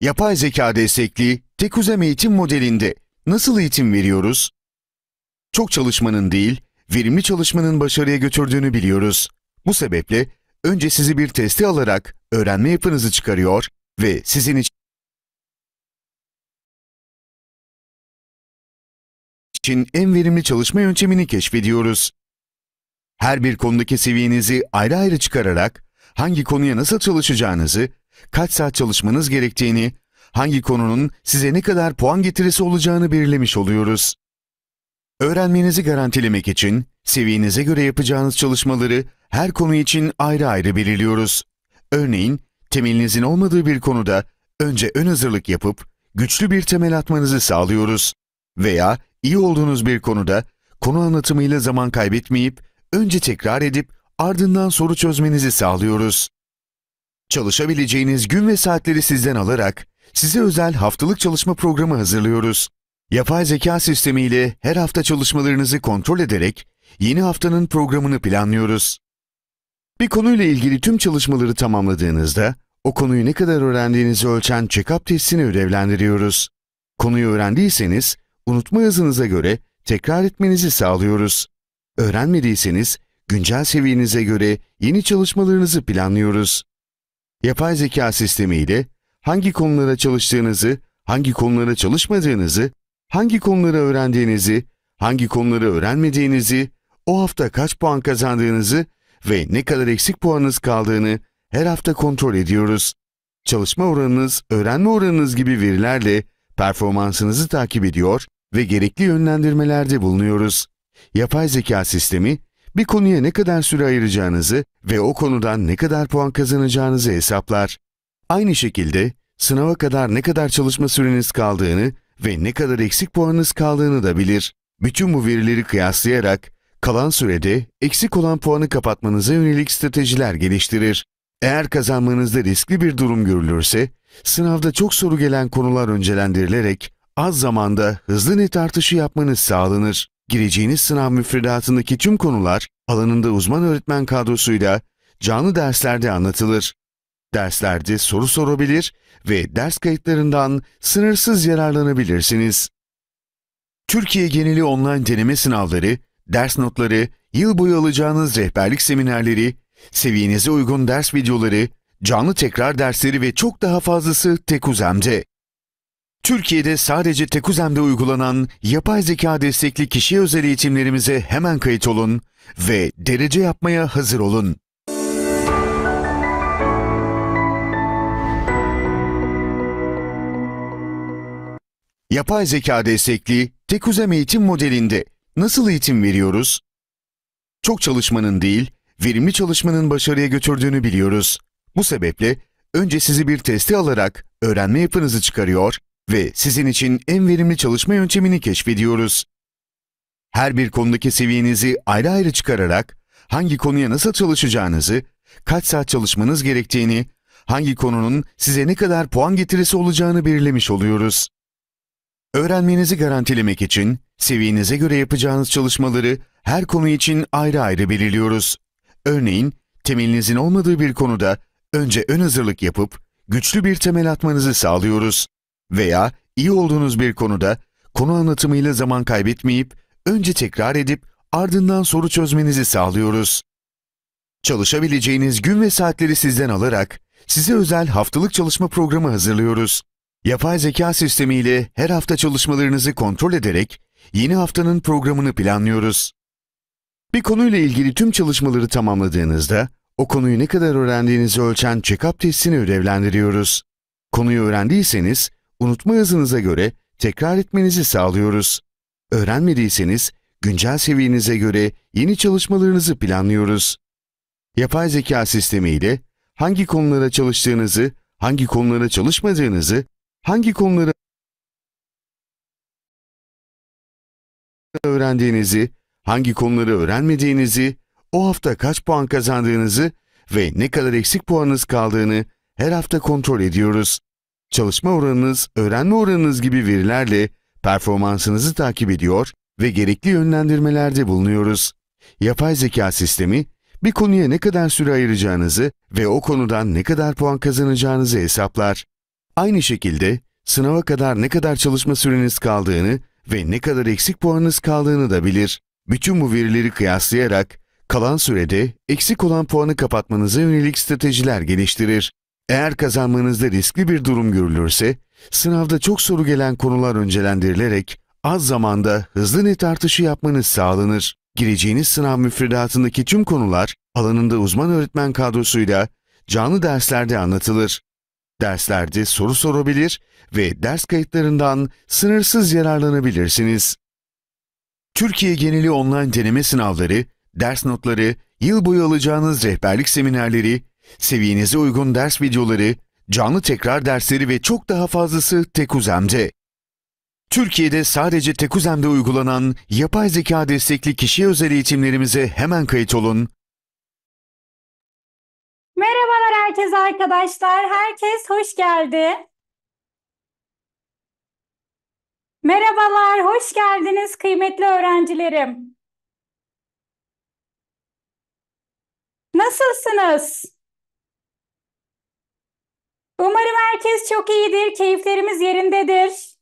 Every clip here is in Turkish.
yapay zeka destekli tek uzem eğitim modelinde nasıl eğitim veriyoruz? Çok çalışmanın değil, verimli çalışmanın başarıya götürdüğünü biliyoruz. Bu sebeple önce sizi bir teste alarak öğrenme yapınızı çıkarıyor ve sizin için en verimli çalışma yöntemini keşfediyoruz. Her bir konudaki seviyenizi ayrı ayrı çıkararak hangi konuya nasıl çalışacağınızı kaç saat çalışmanız gerektiğini, hangi konunun size ne kadar puan getirisi olacağını belirlemiş oluyoruz. Öğrenmenizi garantilemek için seviyenize göre yapacağınız çalışmaları her konu için ayrı ayrı belirliyoruz. Örneğin, temelinizin olmadığı bir konuda önce ön hazırlık yapıp güçlü bir temel atmanızı sağlıyoruz. Veya iyi olduğunuz bir konuda konu anlatımıyla zaman kaybetmeyip önce tekrar edip ardından soru çözmenizi sağlıyoruz. Çalışabileceğiniz gün ve saatleri sizden alarak size özel haftalık çalışma programı hazırlıyoruz. Yapay zeka sistemiyle her hafta çalışmalarınızı kontrol ederek yeni haftanın programını planlıyoruz. Bir konuyla ilgili tüm çalışmaları tamamladığınızda o konuyu ne kadar öğrendiğinizi ölçen check-up testini ödevlendiriyoruz. Konuyu öğrendiyseniz unutma yazınıza göre tekrar etmenizi sağlıyoruz. Öğrenmediyseniz güncel seviyenize göre yeni çalışmalarınızı planlıyoruz yapay zeka sistemiyle hangi konulara çalıştığınızı, hangi konulara çalışmadığınızı, hangi konuları öğrendiğinizi, hangi konuları öğrenmediğinizi, o hafta kaç puan kazandığınızı ve ne kadar eksik puanınız kaldığını her hafta kontrol ediyoruz. Çalışma oranınız, öğrenme oranınız gibi verilerle performansınızı takip ediyor ve gerekli yönlendirmelerde bulunuyoruz. Yapay zeka sistemi bir konuya ne kadar süre ayıracağınızı ve o konudan ne kadar puan kazanacağınızı hesaplar. Aynı şekilde sınava kadar ne kadar çalışma süreniz kaldığını ve ne kadar eksik puanınız kaldığını da bilir. Bütün bu verileri kıyaslayarak kalan sürede eksik olan puanı kapatmanıza yönelik stratejiler geliştirir. Eğer kazanmanızda riskli bir durum görülürse, sınavda çok soru gelen konular öncelendirilerek az zamanda hızlı net artışı yapmanız sağlanır gireceğiniz sınav müfredatındaki tüm konular alanında uzman öğretmen kadrosuyla canlı derslerde anlatılır. Derslerde soru sorabilir ve ders kayıtlarından sınırsız yararlanabilirsiniz. Türkiye geneli online deneme sınavları, ders notları, yıl boyu alacağınız rehberlik seminerleri, seviyenize uygun ders videoları, canlı tekrar dersleri ve çok daha fazlası tek Tekuzem'de. Türkiye'de sadece Tekuzem'de uygulanan yapay zeka destekli kişi özel eğitimlerimize hemen kayıt olun ve derece yapmaya hazır olun. Yapay zeka destekli Tekuzem eğitim modelinde nasıl eğitim veriyoruz? Çok çalışmanın değil, verimli çalışmanın başarıya götürdüğünü biliyoruz. Bu sebeple önce sizi bir teste alarak öğrenme yapınızı çıkarıyor, ve sizin için en verimli çalışma yöntemini keşfediyoruz. Her bir konudaki seviyenizi ayrı ayrı çıkararak hangi konuya nasıl çalışacağınızı, kaç saat çalışmanız gerektiğini, hangi konunun size ne kadar puan getirisi olacağını belirlemiş oluyoruz. Öğrenmenizi garantilemek için seviyenize göre yapacağınız çalışmaları her konu için ayrı ayrı belirliyoruz. Örneğin, temelinizin olmadığı bir konuda önce ön hazırlık yapıp güçlü bir temel atmanızı sağlıyoruz. Veya iyi olduğunuz bir konuda konu anlatımıyla zaman kaybetmeyip önce tekrar edip ardından soru çözmenizi sağlıyoruz. Çalışabileceğiniz gün ve saatleri sizden alarak size özel haftalık çalışma programı hazırlıyoruz. Yapay zeka sistemiyle her hafta çalışmalarınızı kontrol ederek yeni haftanın programını planlıyoruz. Bir konuyla ilgili tüm çalışmaları tamamladığınızda o konuyu ne kadar öğrendiğinizi ölçen check-up testini ödevlendiriyoruz. Konuyu öğrendiyseniz unutma hızınıza göre tekrar etmenizi sağlıyoruz. Öğrenmediyseniz, güncel seviyenize göre yeni çalışmalarınızı planlıyoruz. Yapay zeka sistemiyle hangi konulara çalıştığınızı, hangi konulara çalışmadığınızı, hangi konulara öğrendiğinizi, hangi konuları öğrenmediğinizi, o hafta kaç puan kazandığınızı ve ne kadar eksik puanınız kaldığını her hafta kontrol ediyoruz çalışma oranınız, öğrenme oranınız gibi verilerle performansınızı takip ediyor ve gerekli yönlendirmelerde bulunuyoruz. Yapay zeka sistemi, bir konuya ne kadar süre ayıracağınızı ve o konudan ne kadar puan kazanacağınızı hesaplar. Aynı şekilde sınava kadar ne kadar çalışma süreniz kaldığını ve ne kadar eksik puanınız kaldığını da bilir. Bütün bu verileri kıyaslayarak kalan sürede eksik olan puanı kapatmanıza yönelik stratejiler geliştirir. Eğer kazanmanızda riskli bir durum görülürse, sınavda çok soru gelen konular öncelendirilerek az zamanda hızlı net artışı yapmanız sağlanır. Gireceğiniz sınav müfredatındaki tüm konular alanında uzman öğretmen kadrosuyla canlı derslerde anlatılır. Derslerde soru sorabilir ve ders kayıtlarından sınırsız yararlanabilirsiniz. Türkiye geneli online deneme sınavları, ders notları, yıl boyu alacağınız rehberlik seminerleri, Seviyenize uygun ders videoları, canlı tekrar dersleri ve çok daha fazlası Tekuzem'de. Türkiye'de sadece Tekuzem'de uygulanan yapay zeka destekli kişi özel eğitimlerimize hemen kayıt olun. Merhabalar herkese arkadaşlar. Herkes hoş geldi. Merhabalar, hoş geldiniz kıymetli öğrencilerim. Nasılsınız? Umarım herkes çok iyidir, keyiflerimiz yerindedir.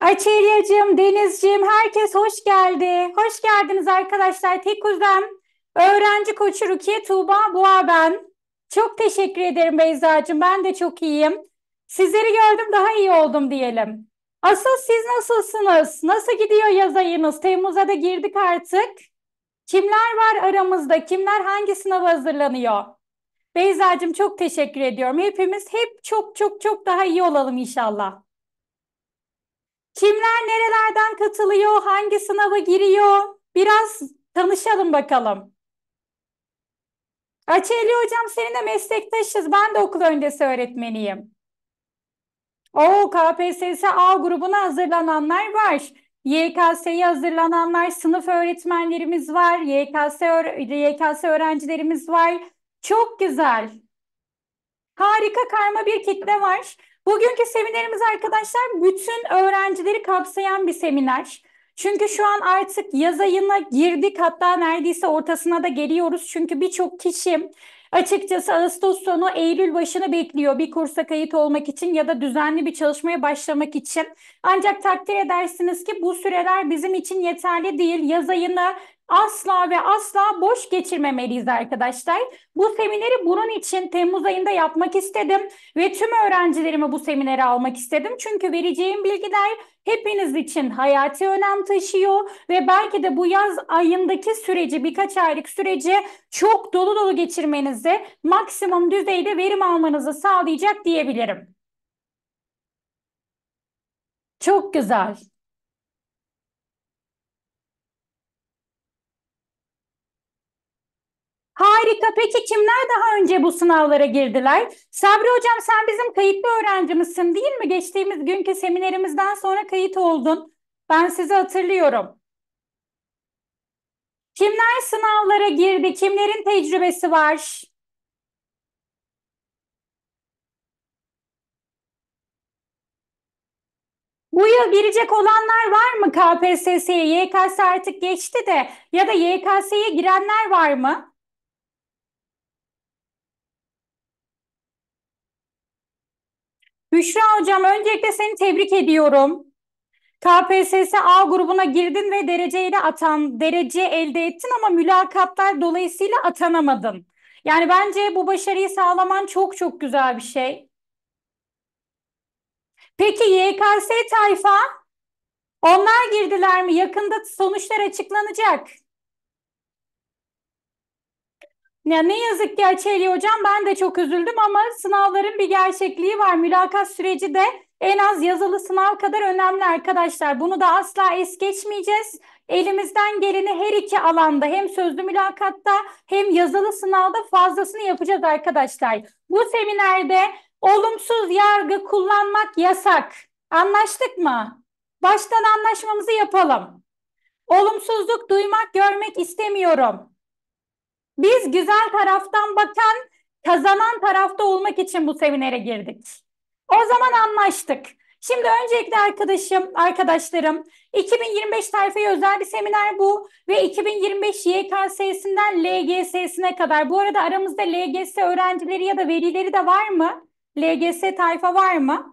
Açelya'cığım, Deniz'ciğim, herkes hoş geldi. Hoş geldiniz arkadaşlar. Tekuz'dan öğrenci koçu Rukiye Tuğba Boğa ben. Çok teşekkür ederim Beyza'cığım. Ben de çok iyiyim. Sizleri gördüm daha iyi oldum diyelim. Asıl siz nasılsınız? Nasıl gidiyor yaz ayınız? Temmuz'a da girdik artık. Kimler var aramızda? Kimler hangi sınava hazırlanıyor? Beyza'cığım çok teşekkür ediyorum. Hepimiz hep çok çok çok daha iyi olalım inşallah. Kimler nerelerden katılıyor? Hangi sınava giriyor? Biraz tanışalım bakalım. Açeli hocam seninle meslektaşız. Ben de okul öncesi öğretmeniyim. O KPSS A grubuna hazırlananlar var. YKS'ye hazırlananlar, sınıf öğretmenlerimiz var, YKS, YKS öğrencilerimiz var, çok güzel. Harika karma bir kitle var. Bugünkü seminerimiz arkadaşlar bütün öğrencileri kapsayan bir seminer. Çünkü şu an artık yaz ayına girdik hatta neredeyse ortasına da geliyoruz. Çünkü birçok kişi açıkçası Ağustos sonu Eylül başını bekliyor bir kursa kayıt olmak için ya da düzenli bir çalışmaya başlamak için. Ancak takdir edersiniz ki bu süreler bizim için yeterli değil. Yaz ayına asla ve asla boş geçirmemeliyiz arkadaşlar. Bu semineri bunun için Temmuz ayında yapmak istedim ve tüm öğrencilerimi bu seminere almak istedim. Çünkü vereceğim bilgiler hepiniz için hayati önem taşıyor ve belki de bu yaz ayındaki süreci birkaç aylık süreci çok dolu dolu geçirmenizi maksimum düzeyde verim almanızı sağlayacak diyebilirim. Çok güzel. Harika. Peki kimler daha önce bu sınavlara girdiler? Sabri Hocam sen bizim kayıtlı öğrencimizsin değil mi? Geçtiğimiz günkü seminerimizden sonra kayıt oldun. Ben sizi hatırlıyorum. Kimler sınavlara girdi? Kimlerin tecrübesi var? Bu yıl girecek olanlar var mı KPSS'ye? YKS artık geçti de ya da YKS'ye girenler var mı? Büşra Hocam öncelikle seni tebrik ediyorum. KPSS A grubuna girdin ve dereceyle atan, derece elde ettin ama mülakatlar dolayısıyla atanamadın. Yani bence bu başarıyı sağlaman çok çok güzel bir şey. Peki YKS tayfa? Onlar girdiler mi? Yakında sonuçlar açıklanacak. Ya ne yazık ki Açeli hocam ben de çok üzüldüm ama sınavların bir gerçekliği var. Mülakat süreci de en az yazılı sınav kadar önemli arkadaşlar. Bunu da asla es geçmeyeceğiz. Elimizden geleni her iki alanda hem sözlü mülakatta hem yazılı sınavda fazlasını yapacağız arkadaşlar. Bu seminerde olumsuz yargı kullanmak yasak. Anlaştık mı? Baştan anlaşmamızı yapalım. Olumsuzluk duymak, görmek istemiyorum. Biz güzel taraftan bakan, kazanan tarafta olmak için bu seminere girdik. O zaman anlaştık. Şimdi öncelikle arkadaşım, arkadaşlarım 2025 tayfaya özel bir seminer bu ve 2025 YKS'sinden LGS'sine kadar. Bu arada aramızda LGS öğrencileri ya da verileri de var mı? LGS tayfa var mı?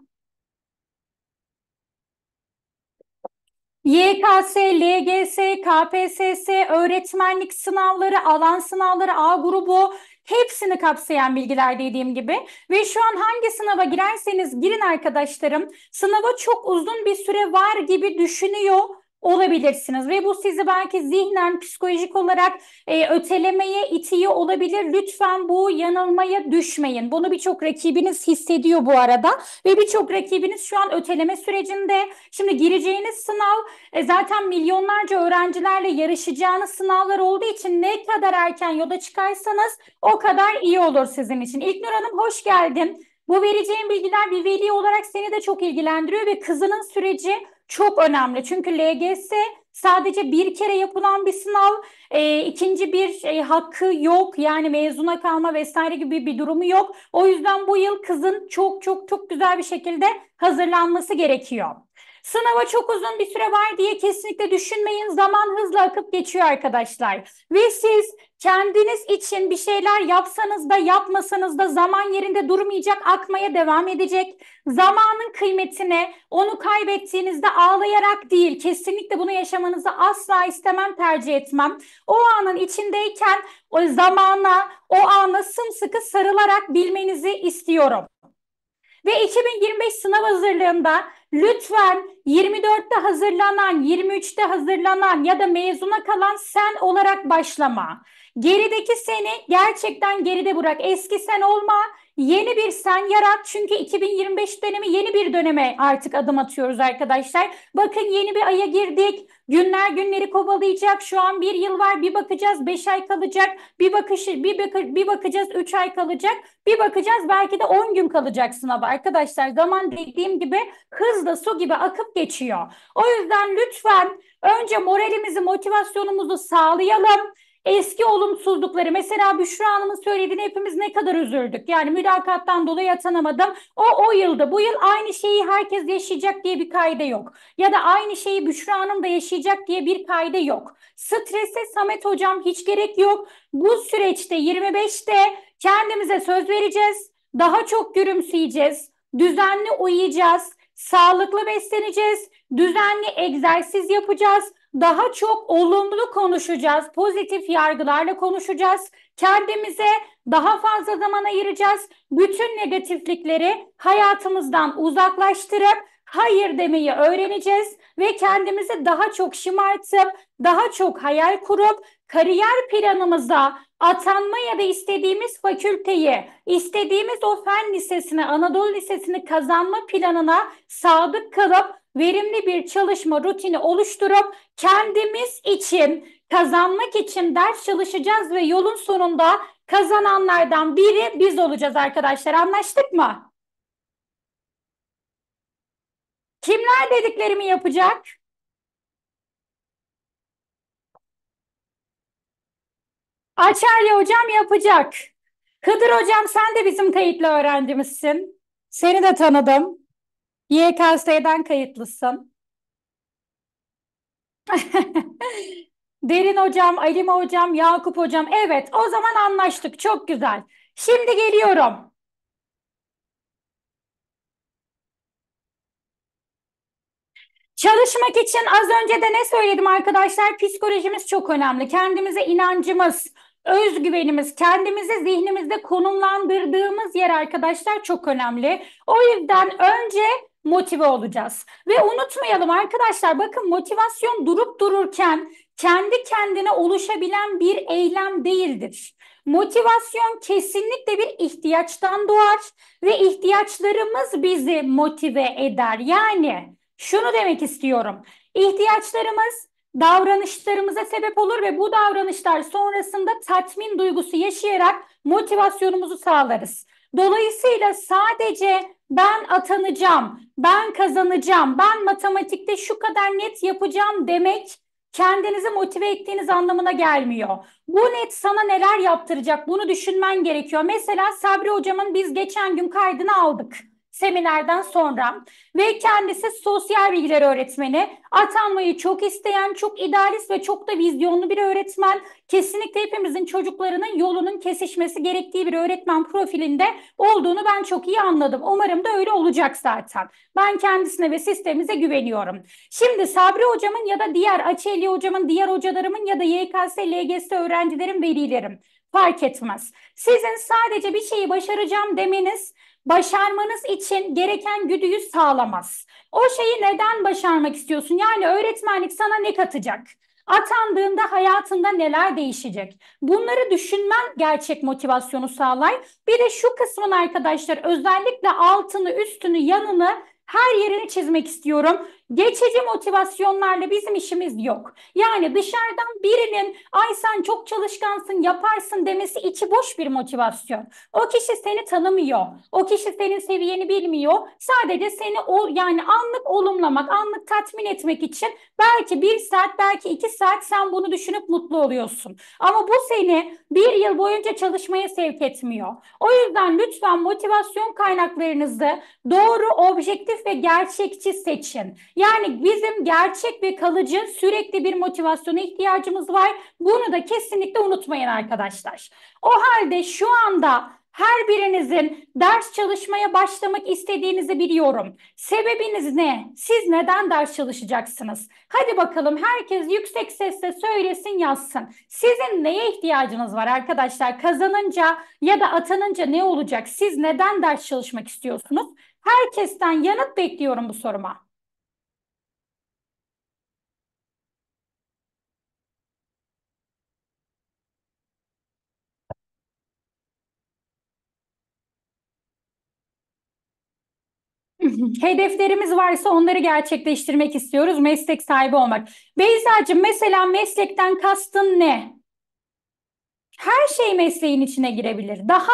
YKS, LGS, KPSS, öğretmenlik sınavları, alan sınavları, A grubu hepsini kapsayan bilgiler dediğim gibi. Ve şu an hangi sınava girerseniz girin arkadaşlarım. Sınava çok uzun bir süre var gibi düşünüyor olabilirsiniz ve bu sizi belki zihnen psikolojik olarak e, ötelemeye itiyor olabilir. Lütfen bu yanılmaya düşmeyin. Bunu birçok rakibiniz hissediyor bu arada ve birçok rakibiniz şu an öteleme sürecinde. Şimdi gireceğiniz sınav e, zaten milyonlarca öğrencilerle yarışacağınız sınavlar olduğu için ne kadar erken yola çıkarsanız o kadar iyi olur sizin için. İlknur Hanım hoş geldin. Bu vereceğim bilgiler bir veli olarak seni de çok ilgilendiriyor ve kızının süreci çok önemli. Çünkü LGS sadece bir kere yapılan bir sınav, e, ikinci bir e, hakkı yok. Yani mezuna kalma vesaire gibi bir durumu yok. O yüzden bu yıl kızın çok çok çok güzel bir şekilde hazırlanması gerekiyor. Sınava çok uzun bir süre var diye kesinlikle düşünmeyin. Zaman hızla akıp geçiyor arkadaşlar. Ve siz kendiniz için bir şeyler yapsanız da yapmasanız da zaman yerinde durmayacak, akmaya devam edecek. Zamanın kıymetine onu kaybettiğinizde ağlayarak değil, kesinlikle bunu yaşamanızı asla istemem, tercih etmem. O anın içindeyken o zamana, o ana sımsıkı sarılarak bilmenizi istiyorum. Ve 2025 sınav hazırlığında Lütfen 24'te hazırlanan, 23'te hazırlanan ya da mezuna kalan sen olarak başlama. Gerideki seni gerçekten geride bırak. Eski sen olma. Yeni bir sen yarat çünkü 2025 dönemi yeni bir döneme artık adım atıyoruz arkadaşlar. Bakın yeni bir aya girdik. Günler günleri kovalayacak. Şu an bir yıl var. Bir bakacağız beş ay kalacak. Bir bakışı bir, bakı, bir bakacağız üç ay kalacak. Bir bakacağız belki de on gün kalacak sınava. Arkadaşlar zaman dediğim gibi hızla su gibi akıp geçiyor. O yüzden lütfen önce moralimizi, motivasyonumuzu sağlayalım. Eski olumsuzlukları mesela Büşra Hanım'ın söylediğini hepimiz ne kadar üzüldük. Yani mülakattan dolayı atanamadım. O o yılda bu yıl aynı şeyi herkes yaşayacak diye bir kaide yok. Ya da aynı şeyi Büşra Hanım da yaşayacak diye bir kaide yok. Strese Samet Hocam hiç gerek yok. Bu süreçte 25'te kendimize söz vereceğiz. Daha çok gülümseyeceğiz. Düzenli uyuyacağız. Sağlıklı besleneceğiz. Düzenli egzersiz yapacağız daha çok olumlu konuşacağız, pozitif yargılarla konuşacağız. Kendimize daha fazla zaman ayıracağız. Bütün negatiflikleri hayatımızdan uzaklaştırıp hayır demeyi öğreneceğiz ve kendimizi daha çok şımartıp, daha çok hayal kurup kariyer planımıza atanma ya da istediğimiz fakülteyi, istediğimiz o fen lisesine, Anadolu Lisesi'ni kazanma planına sadık kalıp verimli bir çalışma rutini oluşturup kendimiz için kazanmak için ders çalışacağız ve yolun sonunda kazananlardan biri biz olacağız arkadaşlar. Anlaştık mı? Kimler dediklerimi yapacak? Açarya hocam yapacak. Hıdır hocam sen de bizim kayıtlı öğrencimizsin. Seni de tanıdım. YKS'den kayıtlısın. Derin hocam, Alima hocam, Yakup hocam. Evet, o zaman anlaştık. Çok güzel. Şimdi geliyorum. Çalışmak için az önce de ne söyledim arkadaşlar? Psikolojimiz çok önemli. Kendimize inancımız, özgüvenimiz, kendimizi zihnimizde konumlandırdığımız yer arkadaşlar çok önemli. O yüzden önce motive olacağız. Ve unutmayalım arkadaşlar bakın motivasyon durup dururken kendi kendine oluşabilen bir eylem değildir. Motivasyon kesinlikle bir ihtiyaçtan doğar ve ihtiyaçlarımız bizi motive eder. Yani şunu demek istiyorum. İhtiyaçlarımız davranışlarımıza sebep olur ve bu davranışlar sonrasında tatmin duygusu yaşayarak motivasyonumuzu sağlarız. Dolayısıyla sadece ben atanacağım, ben kazanacağım, ben matematikte şu kadar net yapacağım demek kendinizi motive ettiğiniz anlamına gelmiyor. Bu net sana neler yaptıracak bunu düşünmen gerekiyor. Mesela Sabri hocamın biz geçen gün kaydını aldık seminerden sonra ve kendisi sosyal bilgiler öğretmeni. Atanmayı çok isteyen, çok idealist ve çok da vizyonlu bir öğretmen. Kesinlikle hepimizin çocuklarının yolunun kesişmesi gerektiği bir öğretmen profilinde olduğunu ben çok iyi anladım. Umarım da öyle olacak zaten. Ben kendisine ve sistemimize güveniyorum. Şimdi Sabri hocamın ya da diğer Açeli hocamın, diğer hocalarımın ya da YKS, LGS öğrencilerim velilerim fark etmez. Sizin sadece bir şeyi başaracağım demeniz başarmanız için gereken güdüyü sağlamaz. O şeyi neden başarmak istiyorsun? Yani öğretmenlik sana ne katacak? Atandığında hayatında neler değişecek? Bunları düşünmen gerçek motivasyonu sağlay. Bir de şu kısmın arkadaşlar özellikle altını, üstünü, yanını her yerini çizmek istiyorum. Geçici motivasyonlarla bizim işimiz yok. Yani dışarıdan birinin ay sen çok çalışkansın yaparsın demesi içi boş bir motivasyon. O kişi seni tanımıyor. O kişi senin seviyeni bilmiyor. Sadece seni o yani anlık olumlamak, anlık tatmin etmek için belki bir saat, belki iki saat sen bunu düşünüp mutlu oluyorsun. Ama bu seni bir yıl boyunca çalışmaya sevk etmiyor. O yüzden lütfen motivasyon kaynaklarınızı doğru, objektif ve gerçekçi seçin. Yani bizim gerçek ve kalıcı sürekli bir motivasyona ihtiyacımız var. Bunu da kesinlikle unutmayın arkadaşlar. O halde şu anda her birinizin ders çalışmaya başlamak istediğinizi biliyorum. Sebebiniz ne? Siz neden ders çalışacaksınız? Hadi bakalım herkes yüksek sesle söylesin yazsın. Sizin neye ihtiyacınız var arkadaşlar? Kazanınca ya da atanınca ne olacak? Siz neden ders çalışmak istiyorsunuz? Herkesten yanıt bekliyorum bu soruma. Hedeflerimiz varsa onları gerçekleştirmek istiyoruz. Meslek sahibi olmak. Beyza'cığım mesela meslekten kastın ne? Her şey mesleğin içine girebilir. Daha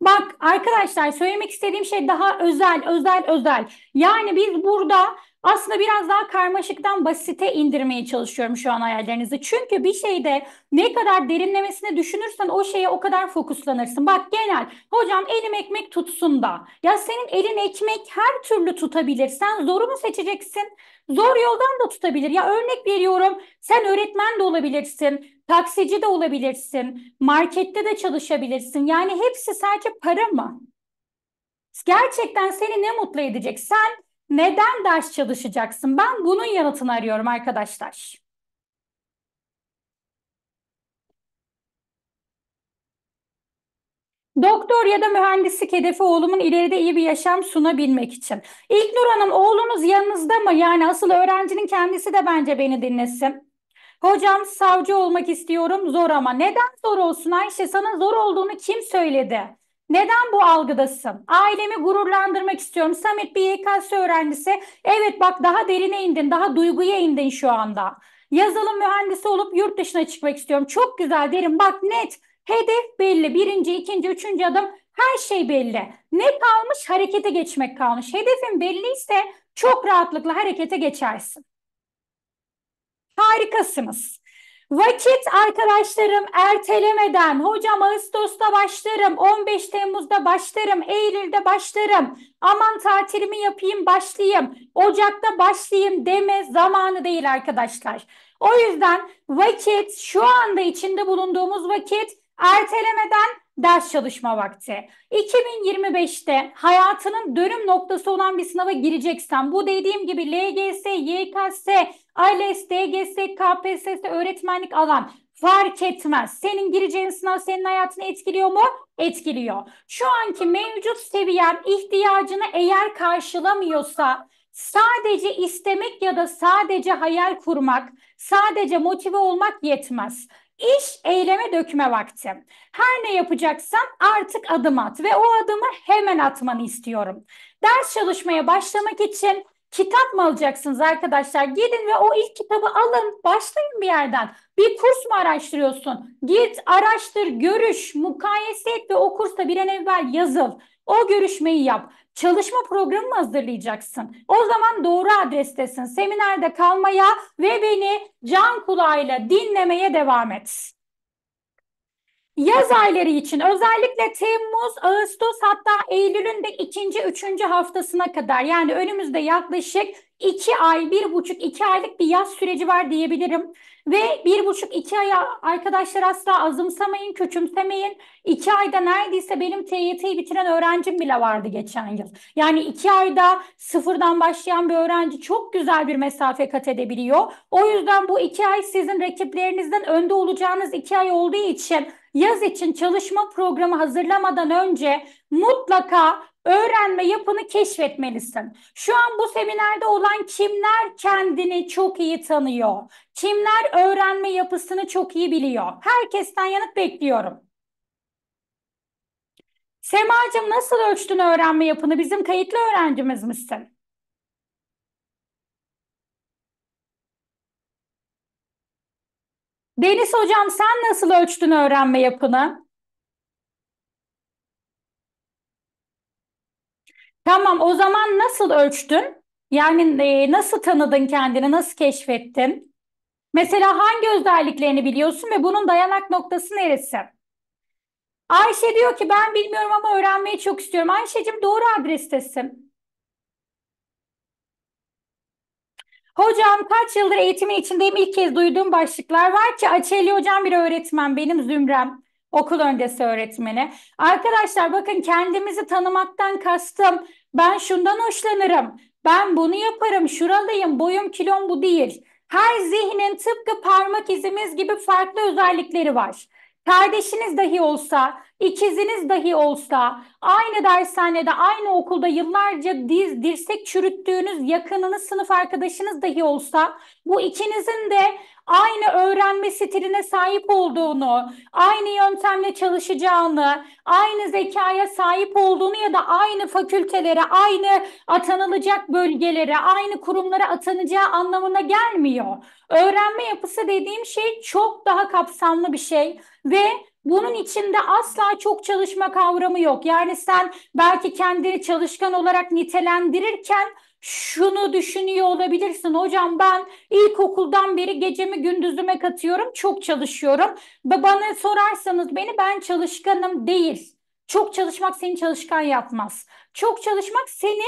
bak arkadaşlar söylemek istediğim şey daha özel, özel, özel. Yani biz burada aslında biraz daha karmaşıktan basite indirmeye çalışıyorum şu an hayallerinizi. Çünkü bir şeyde ne kadar derinlemesine düşünürsen o şeye o kadar fokuslanırsın. Bak genel hocam elim ekmek tutsun da. Ya senin elin ekmek her türlü tutabilir. Sen zoru mu seçeceksin? Zor yoldan da tutabilir. Ya örnek veriyorum sen öğretmen de olabilirsin, taksici de olabilirsin, markette de çalışabilirsin. Yani hepsi sadece para mı? Gerçekten seni ne mutlu edecek? Sen neden ders çalışacaksın? Ben bunun yanıtını arıyorum arkadaşlar. Doktor ya da mühendislik hedefi oğlumun ileride iyi bir yaşam sunabilmek için. İlknur Hanım oğlunuz yanınızda mı? Yani asıl öğrencinin kendisi de bence beni dinlesin. Hocam savcı olmak istiyorum zor ama neden zor olsun Ayşe sana zor olduğunu kim söyledi? Neden bu algıdasın? Ailemi gururlandırmak istiyorum. Samet bir YKS öğrencisi. Evet bak daha derine indin, daha duyguya indin şu anda. Yazılım mühendisi olup yurt dışına çıkmak istiyorum. Çok güzel derim. Bak net. Hedef belli. Birinci, ikinci, üçüncü adım her şey belli. Ne kalmış? Harekete geçmek kalmış. Hedefin belliyse çok rahatlıkla harekete geçersin. Harikasınız. Vakit arkadaşlarım ertelemeden hocam Ağustos'ta başlarım, 15 Temmuz'da başlarım, Eylül'de başlarım. Aman tatilimi yapayım başlayayım, Ocak'ta başlayayım deme zamanı değil arkadaşlar. O yüzden vakit şu anda içinde bulunduğumuz vakit ertelemeden ders çalışma vakti. 2025'te hayatının dönüm noktası olan bir sınava gireceksen bu dediğim gibi LGS, YKS, ALES, DGS, KPSS, öğretmenlik alan fark etmez. Senin gireceğin sınav senin hayatını etkiliyor mu? Etkiliyor. Şu anki mevcut seviyen ihtiyacını eğer karşılamıyorsa sadece istemek ya da sadece hayal kurmak, sadece motive olmak yetmez. İş eyleme dökme vakti. Her ne yapacaksan artık adım at ve o adımı hemen atmanı istiyorum. Ders çalışmaya başlamak için kitap mı alacaksınız arkadaşlar? Gidin ve o ilk kitabı alın. Başlayın bir yerden. Bir kurs mu araştırıyorsun? Git, araştır, görüş, mukayese et ve o kursta bir an evvel yazıl. O görüşmeyi yap. Çalışma programı hazırlayacaksın. O zaman doğru adrestesin. Seminerde kalmaya ve beni can kulağıyla dinlemeye devam et. Yaz ayları için özellikle Temmuz, Ağustos hatta Eylül'ün de ikinci, üçüncü haftasına kadar yani önümüzde yaklaşık iki ay, bir buçuk, iki aylık bir yaz süreci var diyebilirim. Ve bir buçuk, iki ay arkadaşlar asla azımsamayın, küçümsemeyin. İki ayda neredeyse benim TYT'yi bitiren öğrencim bile vardı geçen yıl. Yani iki ayda sıfırdan başlayan bir öğrenci çok güzel bir mesafe kat edebiliyor. O yüzden bu iki ay sizin rakiplerinizden önde olacağınız iki ay olduğu için yaz için çalışma programı hazırlamadan önce mutlaka öğrenme yapını keşfetmelisin. Şu an bu seminerde olan kimler kendini çok iyi tanıyor? Kimler öğrenme yapısını çok iyi biliyor? Herkesten yanıt bekliyorum. Semacığım nasıl ölçtün öğrenme yapını? Bizim kayıtlı öğrencimiz misin? Deniz hocam sen nasıl ölçtün öğrenme yapını? Tamam o zaman nasıl ölçtün? Yani e, nasıl tanıdın kendini, nasıl keşfettin? Mesela hangi özelliklerini biliyorsun ve bunun dayanak noktası neresi? Ayşe diyor ki ben bilmiyorum ama öğrenmeyi çok istiyorum. Ayşe'cim doğru adrestesin. Hocam kaç yıldır eğitimin içindeyim ilk kez duyduğum başlıklar var ki Açeli hocam bir öğretmen benim zümrem okul öncesi öğretmeni. Arkadaşlar bakın kendimizi tanımaktan kastım ben şundan hoşlanırım ben bunu yaparım şuralıyım boyum kilom bu değil. Her zihnin tıpkı parmak izimiz gibi farklı özellikleri var. Kardeşiniz dahi olsa İkiziniz dahi olsa aynı dershanede, aynı okulda yıllarca diz, dirsek çürüttüğünüz yakınınız, sınıf arkadaşınız dahi olsa bu ikinizin de aynı öğrenme stiline sahip olduğunu, aynı yöntemle çalışacağını, aynı zekaya sahip olduğunu ya da aynı fakültelere, aynı atanılacak bölgelere, aynı kurumlara atanacağı anlamına gelmiyor. Öğrenme yapısı dediğim şey çok daha kapsamlı bir şey ve bunun içinde asla çok çalışma kavramı yok. Yani sen belki kendini çalışkan olarak nitelendirirken şunu düşünüyor olabilirsin. Hocam ben ilkokuldan beri gecemi gündüzüme katıyorum, çok çalışıyorum. Bana sorarsanız beni ben çalışkanım değil. Çok çalışmak seni çalışkan yapmaz. Çok çalışmak seni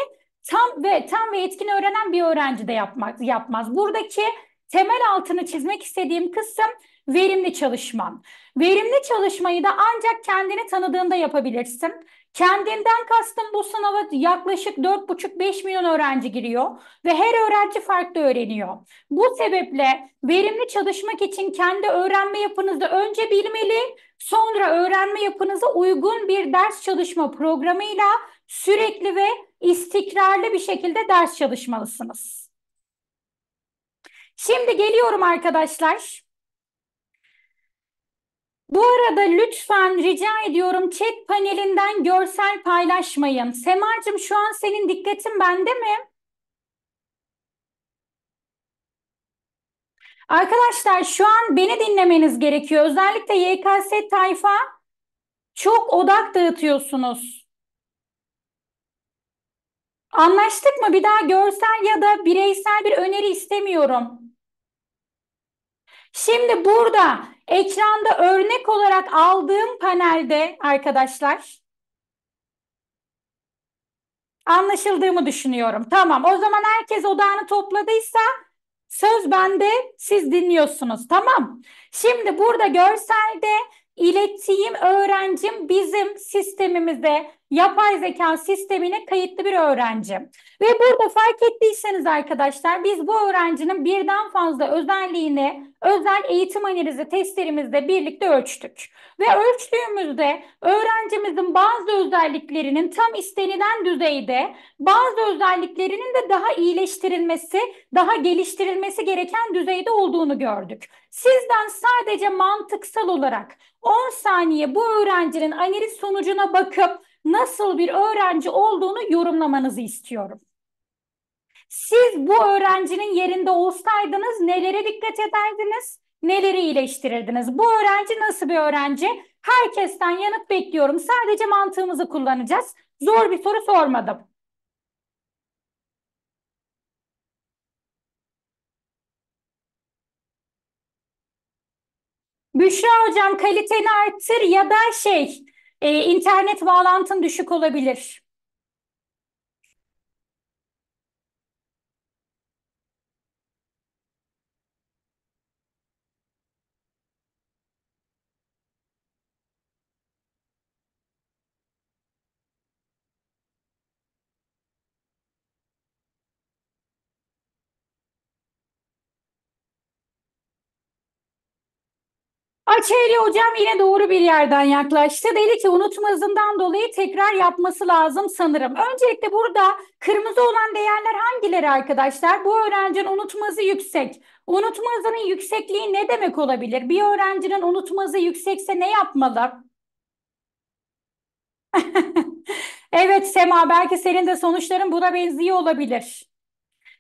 tam ve tam ve etkin öğrenen bir öğrenci de yapmak yapmaz. Buradaki temel altını çizmek istediğim kısım verimli çalışman. Verimli çalışmayı da ancak kendini tanıdığında yapabilirsin. Kendinden kastım bu sınava yaklaşık 4,5-5 milyon öğrenci giriyor ve her öğrenci farklı öğreniyor. Bu sebeple verimli çalışmak için kendi öğrenme yapınızı önce bilmeli, sonra öğrenme yapınıza uygun bir ders çalışma programıyla sürekli ve istikrarlı bir şekilde ders çalışmalısınız. Şimdi geliyorum arkadaşlar. Bu arada lütfen rica ediyorum chat panelinden görsel paylaşmayın. Semar'cığım şu an senin dikkatin bende mi? Arkadaşlar şu an beni dinlemeniz gerekiyor. Özellikle YKS tayfa çok odak dağıtıyorsunuz. Anlaştık mı? Bir daha görsel ya da bireysel bir öneri istemiyorum. Şimdi burada ekranda örnek olarak aldığım panelde arkadaşlar anlaşıldığımı düşünüyorum. Tamam o zaman herkes odağını topladıysa söz bende siz dinliyorsunuz tamam. Şimdi burada görselde ilettiğim öğrencim bizim sistemimize yapay zeka sistemine kayıtlı bir öğrenci. Ve burada fark ettiyseniz arkadaşlar biz bu öğrencinin birden fazla özelliğini özel eğitim analizi testlerimizle birlikte ölçtük. Ve ölçtüğümüzde öğrencimizin bazı özelliklerinin tam istenilen düzeyde bazı özelliklerinin de daha iyileştirilmesi, daha geliştirilmesi gereken düzeyde olduğunu gördük. Sizden sadece mantıksal olarak 10 saniye bu öğrencinin analiz sonucuna bakıp nasıl bir öğrenci olduğunu yorumlamanızı istiyorum. Siz bu öğrencinin yerinde olsaydınız nelere dikkat ederdiniz? Neleri iyileştirirdiniz? Bu öğrenci nasıl bir öğrenci? Herkesten yanıt bekliyorum. Sadece mantığımızı kullanacağız. Zor bir soru sormadım. Büşra hocam kaliteni arttır ya da şey e, internet bağlantın düşük olabilir. Bahçeli hocam yine doğru bir yerden yaklaştı. Dedi ki unutmazından dolayı tekrar yapması lazım sanırım. Öncelikle burada kırmızı olan değerler hangileri arkadaşlar? Bu öğrencinin unutmazı yüksek. Unutmazının yüksekliği ne demek olabilir? Bir öğrencinin unutmazı yüksekse ne yapmalı? evet Sema belki senin de sonuçların buna benziyor olabilir.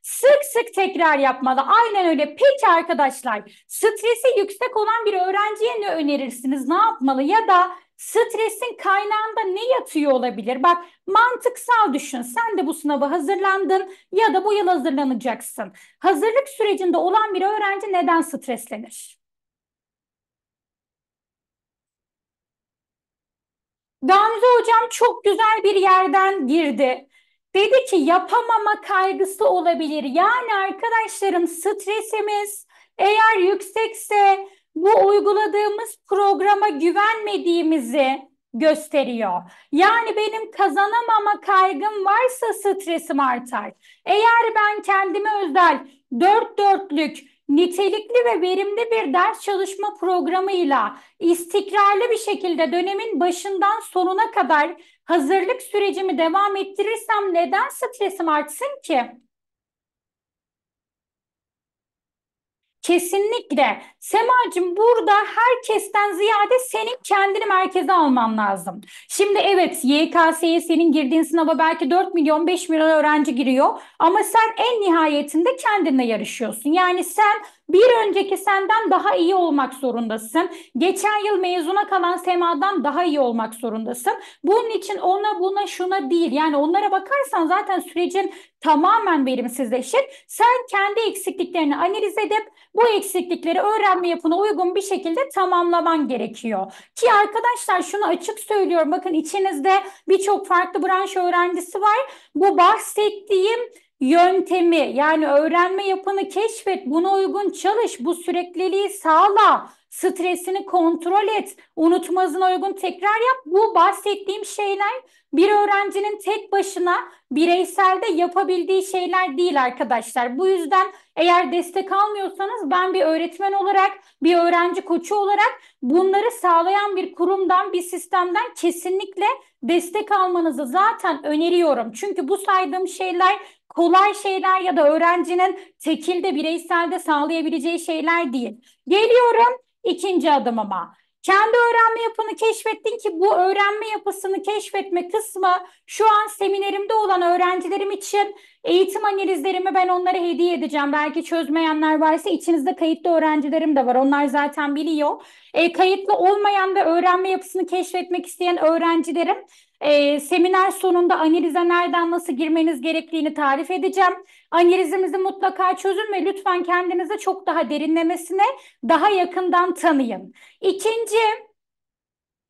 Sık sık tekrar yapmalı. Aynen öyle. Peki arkadaşlar stresi yüksek olan bir öğrenciye ne önerirsiniz? Ne yapmalı? Ya da stresin kaynağında ne yatıyor olabilir? Bak mantıksal düşün. Sen de bu sınava hazırlandın ya da bu yıl hazırlanacaksın. Hazırlık sürecinde olan bir öğrenci neden streslenir? Gamze hocam çok güzel bir yerden girdi. Dedi ki yapamama kaygısı olabilir. Yani arkadaşlarım stresimiz eğer yüksekse bu uyguladığımız programa güvenmediğimizi gösteriyor. Yani benim kazanamama kaygım varsa stresim artar. Eğer ben kendime özel dört dörtlük nitelikli ve verimli bir ders çalışma programıyla istikrarlı bir şekilde dönemin başından sonuna kadar hazırlık sürecimi devam ettirirsem neden stresim artsın ki? Kesinlikle. Semacığım burada herkesten ziyade senin kendini merkeze alman lazım. Şimdi evet YKS'ye senin girdiğin sınava belki 4 milyon 5 milyon öğrenci giriyor. Ama sen en nihayetinde kendinle yarışıyorsun. Yani sen bir önceki senden daha iyi olmak zorundasın. Geçen yıl mezuna kalan Sema'dan daha iyi olmak zorundasın. Bunun için ona buna şuna değil. Yani onlara bakarsan zaten sürecin tamamen verimsizleşir. Sen kendi eksikliklerini analiz edip bu eksiklikleri öğrenme yapına uygun bir şekilde tamamlaman gerekiyor. Ki arkadaşlar şunu açık söylüyorum. Bakın içinizde birçok farklı branş öğrencisi var. Bu bahsettiğim yöntemi yani öğrenme yapını keşfet, buna uygun çalış, bu sürekliliği sağla, stresini kontrol et, unutmazına uygun tekrar yap. Bu bahsettiğim şeyler bir öğrencinin tek başına bireyselde yapabildiği şeyler değil arkadaşlar. Bu yüzden eğer destek almıyorsanız ben bir öğretmen olarak, bir öğrenci koçu olarak bunları sağlayan bir kurumdan, bir sistemden kesinlikle destek almanızı zaten öneriyorum. Çünkü bu saydığım şeyler kolay şeyler ya da öğrencinin tekilde bireyselde sağlayabileceği şeyler değil. Geliyorum ikinci adımıma. Kendi öğrenme yapını keşfettin ki bu öğrenme yapısını keşfetme kısmı şu an seminerimde olan öğrencilerim için Eğitim analizlerimi ben onlara hediye edeceğim. Belki çözmeyenler varsa içinizde kayıtlı öğrencilerim de var. Onlar zaten biliyor. E, kayıtlı olmayan ve öğrenme yapısını keşfetmek isteyen öğrencilerim e, seminer sonunda analize nereden nasıl girmeniz gerektiğini tarif edeceğim. Analizimizi mutlaka çözün ve lütfen kendinize çok daha derinlemesine daha yakından tanıyın. İkinci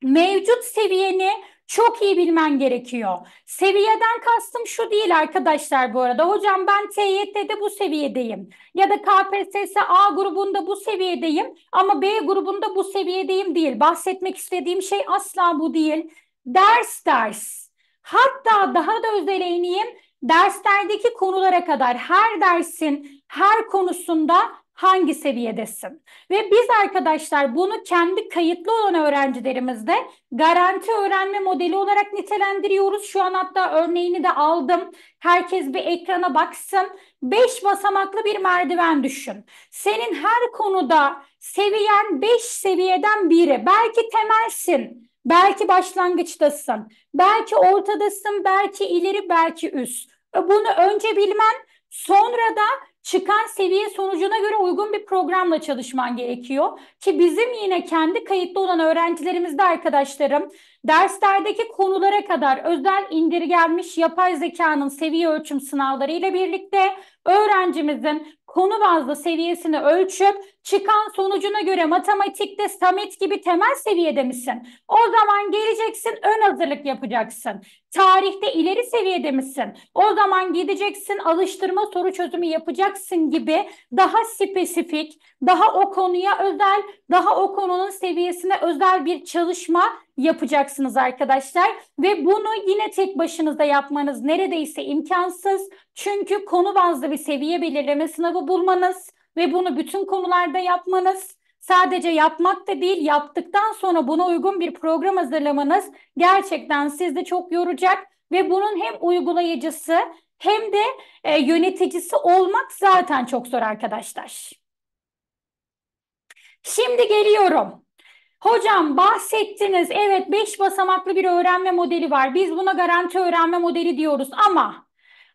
mevcut seviyeni çok iyi bilmen gerekiyor. Seviyeden kastım şu değil arkadaşlar bu arada. Hocam ben TYT'de bu seviyedeyim ya da KPSS A grubunda bu seviyedeyim ama B grubunda bu seviyedeyim değil. Bahsetmek istediğim şey asla bu değil. Ders ders. Hatta daha da özele derslerdeki konulara kadar her dersin her konusunda hangi seviyedesin? Ve biz arkadaşlar bunu kendi kayıtlı olan öğrencilerimizde garanti öğrenme modeli olarak nitelendiriyoruz. Şu an hatta örneğini de aldım. Herkes bir ekrana baksın. Beş basamaklı bir merdiven düşün. Senin her konuda seviyen beş seviyeden biri. Belki temelsin. Belki başlangıçtasın, belki ortadasın, belki ileri, belki üst. E, bunu önce bilmen, sonra da çıkan seviye sonucuna göre uygun bir programla çalışman gerekiyor. Ki bizim yine kendi kayıtlı olan öğrencilerimizde arkadaşlarım derslerdeki konulara kadar özel indirgenmiş yapay zekanın seviye ölçüm sınavları ile birlikte öğrencimizin konu bazlı seviyesini ölçüp çıkan sonucuna göre matematikte samet gibi temel seviyede misin? O zaman geleceksin ön hazırlık yapacaksın. Tarihte ileri seviyede misin? O zaman gideceksin alıştırma soru çözümü yapacaksın gibi daha spesifik, daha o konuya özel, daha o konunun seviyesine özel bir çalışma yapacaksınız arkadaşlar. Ve bunu yine tek başınıza yapmanız neredeyse imkansız. Çünkü konu bazlı bir seviye belirleme sınavı bulmanız ve bunu bütün konularda yapmanız sadece yapmak da değil yaptıktan sonra buna uygun bir program hazırlamanız gerçekten sizi çok yoracak ve bunun hem uygulayıcısı hem de e, yöneticisi olmak zaten çok zor arkadaşlar. Şimdi geliyorum Hocam bahsettiniz evet beş basamaklı bir öğrenme modeli var. Biz buna garanti öğrenme modeli diyoruz ama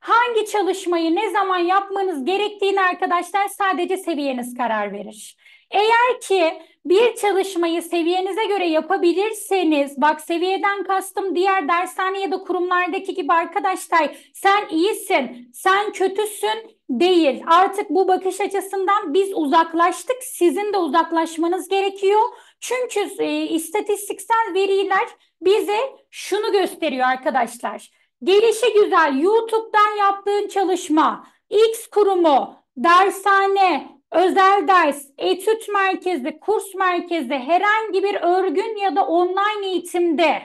hangi çalışmayı ne zaman yapmanız gerektiğini arkadaşlar sadece seviyeniz karar verir. Eğer ki bir çalışmayı seviyenize göre yapabilirseniz, bak seviyeden kastım diğer dershane ya da kurumlardaki gibi arkadaşlar, sen iyisin, sen kötüsün değil. Artık bu bakış açısından biz uzaklaştık, sizin de uzaklaşmanız gerekiyor. Çünkü e, istatistiksel veriler bize şunu gösteriyor arkadaşlar. Gelişi güzel YouTube'dan yaptığın çalışma, X kurumu, dershane, özel ders, etüt merkezi, kurs merkezi, herhangi bir örgün ya da online eğitimde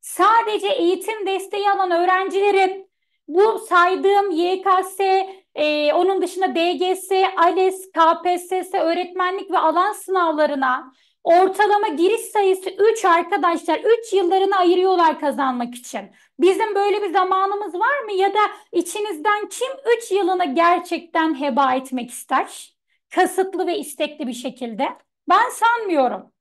sadece eğitim desteği alan öğrencilerin bu saydığım YKS, e, onun dışında DGS, ALES, KPSS, öğretmenlik ve alan sınavlarına Ortalama giriş sayısı 3 arkadaşlar. 3 yıllarını ayırıyorlar kazanmak için. Bizim böyle bir zamanımız var mı? Ya da içinizden kim 3 yılını gerçekten heba etmek ister? Kasıtlı ve istekli bir şekilde. Ben sanmıyorum.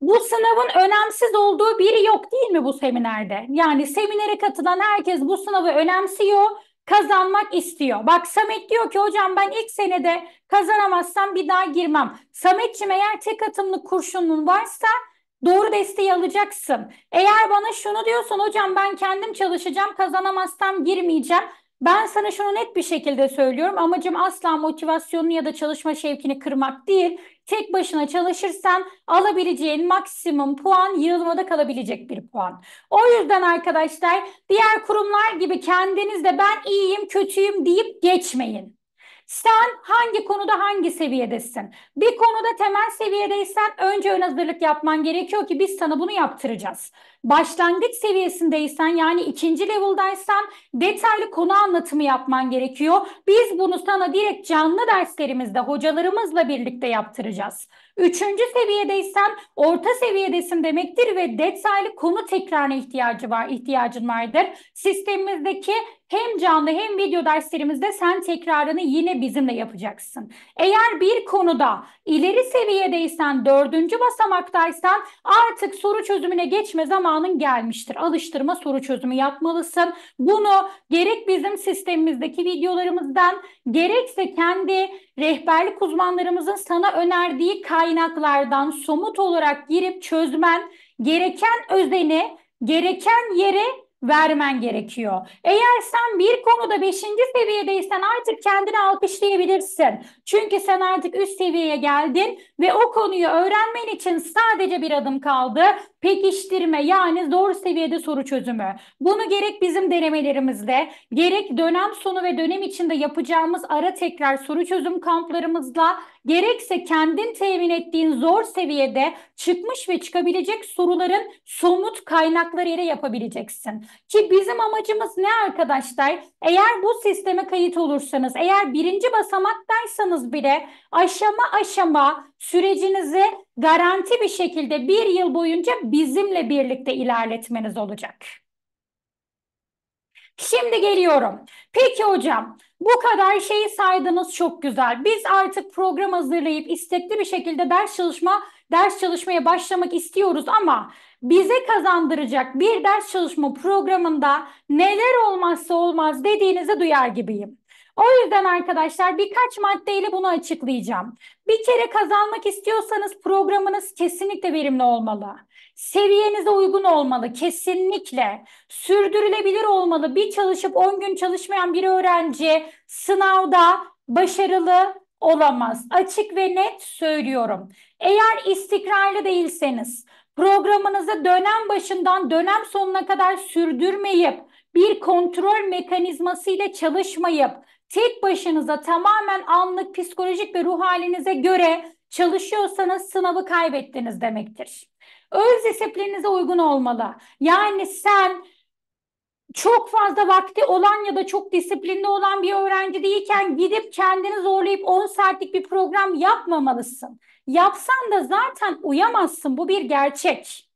Bu sınavın önemsiz olduğu biri yok değil mi bu seminerde? Yani seminere katılan herkes bu sınavı önemsiyor kazanmak istiyor. Bak Samet diyor ki hocam ben ilk senede kazanamazsam bir daha girmem. Sametçim eğer tek atımlı kurşunun varsa doğru desteği alacaksın. Eğer bana şunu diyorsun hocam ben kendim çalışacağım kazanamazsam girmeyeceğim. Ben sana şunu net bir şekilde söylüyorum. Amacım asla motivasyonunu ya da çalışma şevkini kırmak değil. Tek başına çalışırsan alabileceğin maksimum puan yığılmada kalabilecek bir puan. O yüzden arkadaşlar diğer kurumlar gibi kendinizde ben iyiyim, kötüyüm deyip geçmeyin. Sen hangi konuda hangi seviyedesin? Bir konuda temel seviyedeysen önce ön hazırlık yapman gerekiyor ki biz sana bunu yaptıracağız. Başlangıç seviyesindeysen yani ikinci level'daysan detaylı konu anlatımı yapman gerekiyor. Biz bunu sana direkt canlı derslerimizde hocalarımızla birlikte yaptıracağız. Üçüncü seviyedeysem orta seviyedesin demektir ve detaylı konu tekrarına ihtiyacı var, ihtiyacın vardır. Sistemimizdeki hem canlı hem video derslerimizde sen tekrarını yine bizimle yapacaksın. Eğer bir konuda ileri seviyedeysen, dördüncü basamaktaysan artık soru çözümüne geçme zamanın gelmiştir. Alıştırma soru çözümü yapmalısın. Bunu gerek bizim sistemimizdeki videolarımızdan gerekse kendi rehberlik uzmanlarımızın sana önerdiği kaynaklardan somut olarak girip çözmen gereken özeni, gereken yere vermen gerekiyor. Eğer sen bir konuda beşinci seviyedeysen artık kendini alkışlayabilirsin. Çünkü sen artık üst seviyeye geldin ve o konuyu öğrenmen için sadece bir adım kaldı pekiştirme yani zor seviyede soru çözümü. Bunu gerek bizim denemelerimizde, gerek dönem sonu ve dönem içinde yapacağımız ara tekrar soru çözüm kamplarımızla, gerekse kendin temin ettiğin zor seviyede çıkmış ve çıkabilecek soruların somut kaynakları ile yapabileceksin. Ki bizim amacımız ne arkadaşlar? Eğer bu sisteme kayıt olursanız, eğer birinci basamaktaysanız bile aşama aşama sürecinizi garanti bir şekilde bir yıl boyunca bizimle birlikte ilerletmeniz olacak. Şimdi geliyorum. Peki hocam bu kadar şeyi saydınız çok güzel. Biz artık program hazırlayıp istekli bir şekilde ders çalışma ders çalışmaya başlamak istiyoruz ama bize kazandıracak bir ders çalışma programında neler olmazsa olmaz dediğinizi duyar gibiyim. O yüzden arkadaşlar birkaç maddeyle bunu açıklayacağım. Bir kere kazanmak istiyorsanız programınız kesinlikle verimli olmalı seviyenize uygun olmalı kesinlikle. Sürdürülebilir olmalı. Bir çalışıp 10 gün çalışmayan bir öğrenci sınavda başarılı olamaz. Açık ve net söylüyorum. Eğer istikrarlı değilseniz, programınızı dönem başından dönem sonuna kadar sürdürmeyip bir kontrol mekanizması ile çalışmayıp tek başınıza tamamen anlık psikolojik ve ruh halinize göre çalışıyorsanız sınavı kaybettiniz demektir. Öz disiplininize uygun olmalı. Yani sen çok fazla vakti olan ya da çok disiplinli olan bir öğrenci değilken gidip kendini zorlayıp 10 saatlik bir program yapmamalısın. Yapsan da zaten uyamazsın. Bu bir gerçek.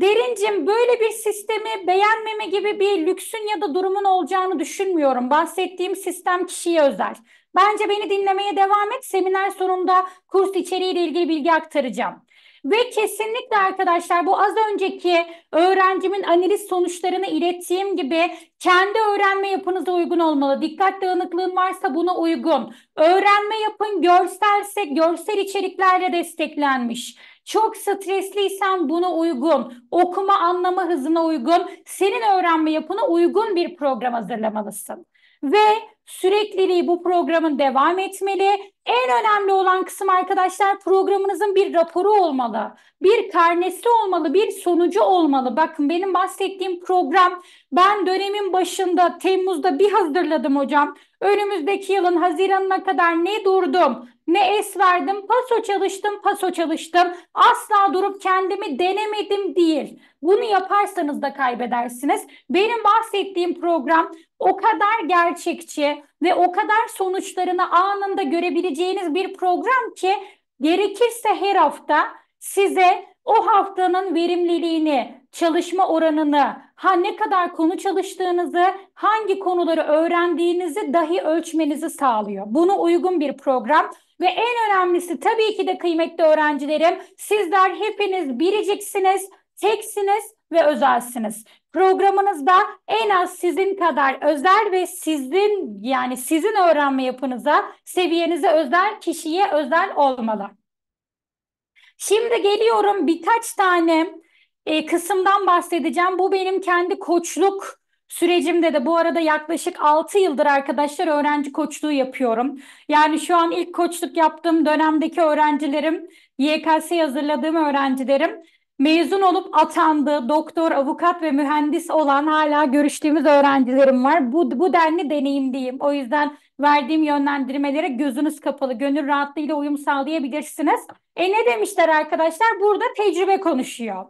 Derincim böyle bir sistemi beğenmeme gibi bir lüksün ya da durumun olacağını düşünmüyorum. Bahsettiğim sistem kişiye özel. Bence beni dinlemeye devam et. Seminer sonunda kurs içeriğiyle ilgili bilgi aktaracağım. Ve kesinlikle arkadaşlar bu az önceki öğrencimin analiz sonuçlarını ilettiğim gibi kendi öğrenme yapınıza uygun olmalı. Dikkat dağınıklığın varsa buna uygun. Öğrenme yapın görselse görsel içeriklerle desteklenmiş. Çok stresliysen buna uygun, okuma anlama hızına uygun, senin öğrenme yapına uygun bir program hazırlamalısın. Ve Sürekliliği bu programın devam etmeli. En önemli olan kısım arkadaşlar programınızın bir raporu olmalı. Bir karnesi olmalı, bir sonucu olmalı. Bakın benim bahsettiğim program ben dönemin başında Temmuz'da bir hazırladım hocam. Önümüzdeki yılın Haziran'ına kadar ne durdum? Ne es verdim, paso çalıştım, paso çalıştım. Asla durup kendimi denemedim değil. Bunu yaparsanız da kaybedersiniz. Benim bahsettiğim program o kadar gerçekçi ve o kadar sonuçlarını anında görebileceğiniz bir program ki gerekirse her hafta size o haftanın verimliliğini, çalışma oranını, ha ne kadar konu çalıştığınızı, hangi konuları öğrendiğinizi dahi ölçmenizi sağlıyor. Bunu uygun bir program. Ve en önemlisi tabii ki de kıymetli öğrencilerim sizler hepiniz biriciksiniz, teksiniz ve özelsiniz. Programınızda en az sizin kadar özel ve sizin yani sizin öğrenme yapınıza, seviyenize özel kişiye özel olmalı. Şimdi geliyorum birkaç tane e, kısımdan bahsedeceğim. Bu benim kendi koçluk Sürecimde de bu arada yaklaşık 6 yıldır arkadaşlar öğrenci koçluğu yapıyorum. Yani şu an ilk koçluk yaptığım dönemdeki öğrencilerim, YKS hazırladığım öğrencilerim mezun olup atandı, doktor, avukat ve mühendis olan hala görüştüğümüz öğrencilerim var. Bu, bu denli deneyimliyim. O yüzden verdiğim yönlendirmelere gözünüz kapalı, gönül rahatlığıyla uyum sağlayabilirsiniz. E ne demişler arkadaşlar? Burada tecrübe konuşuyor.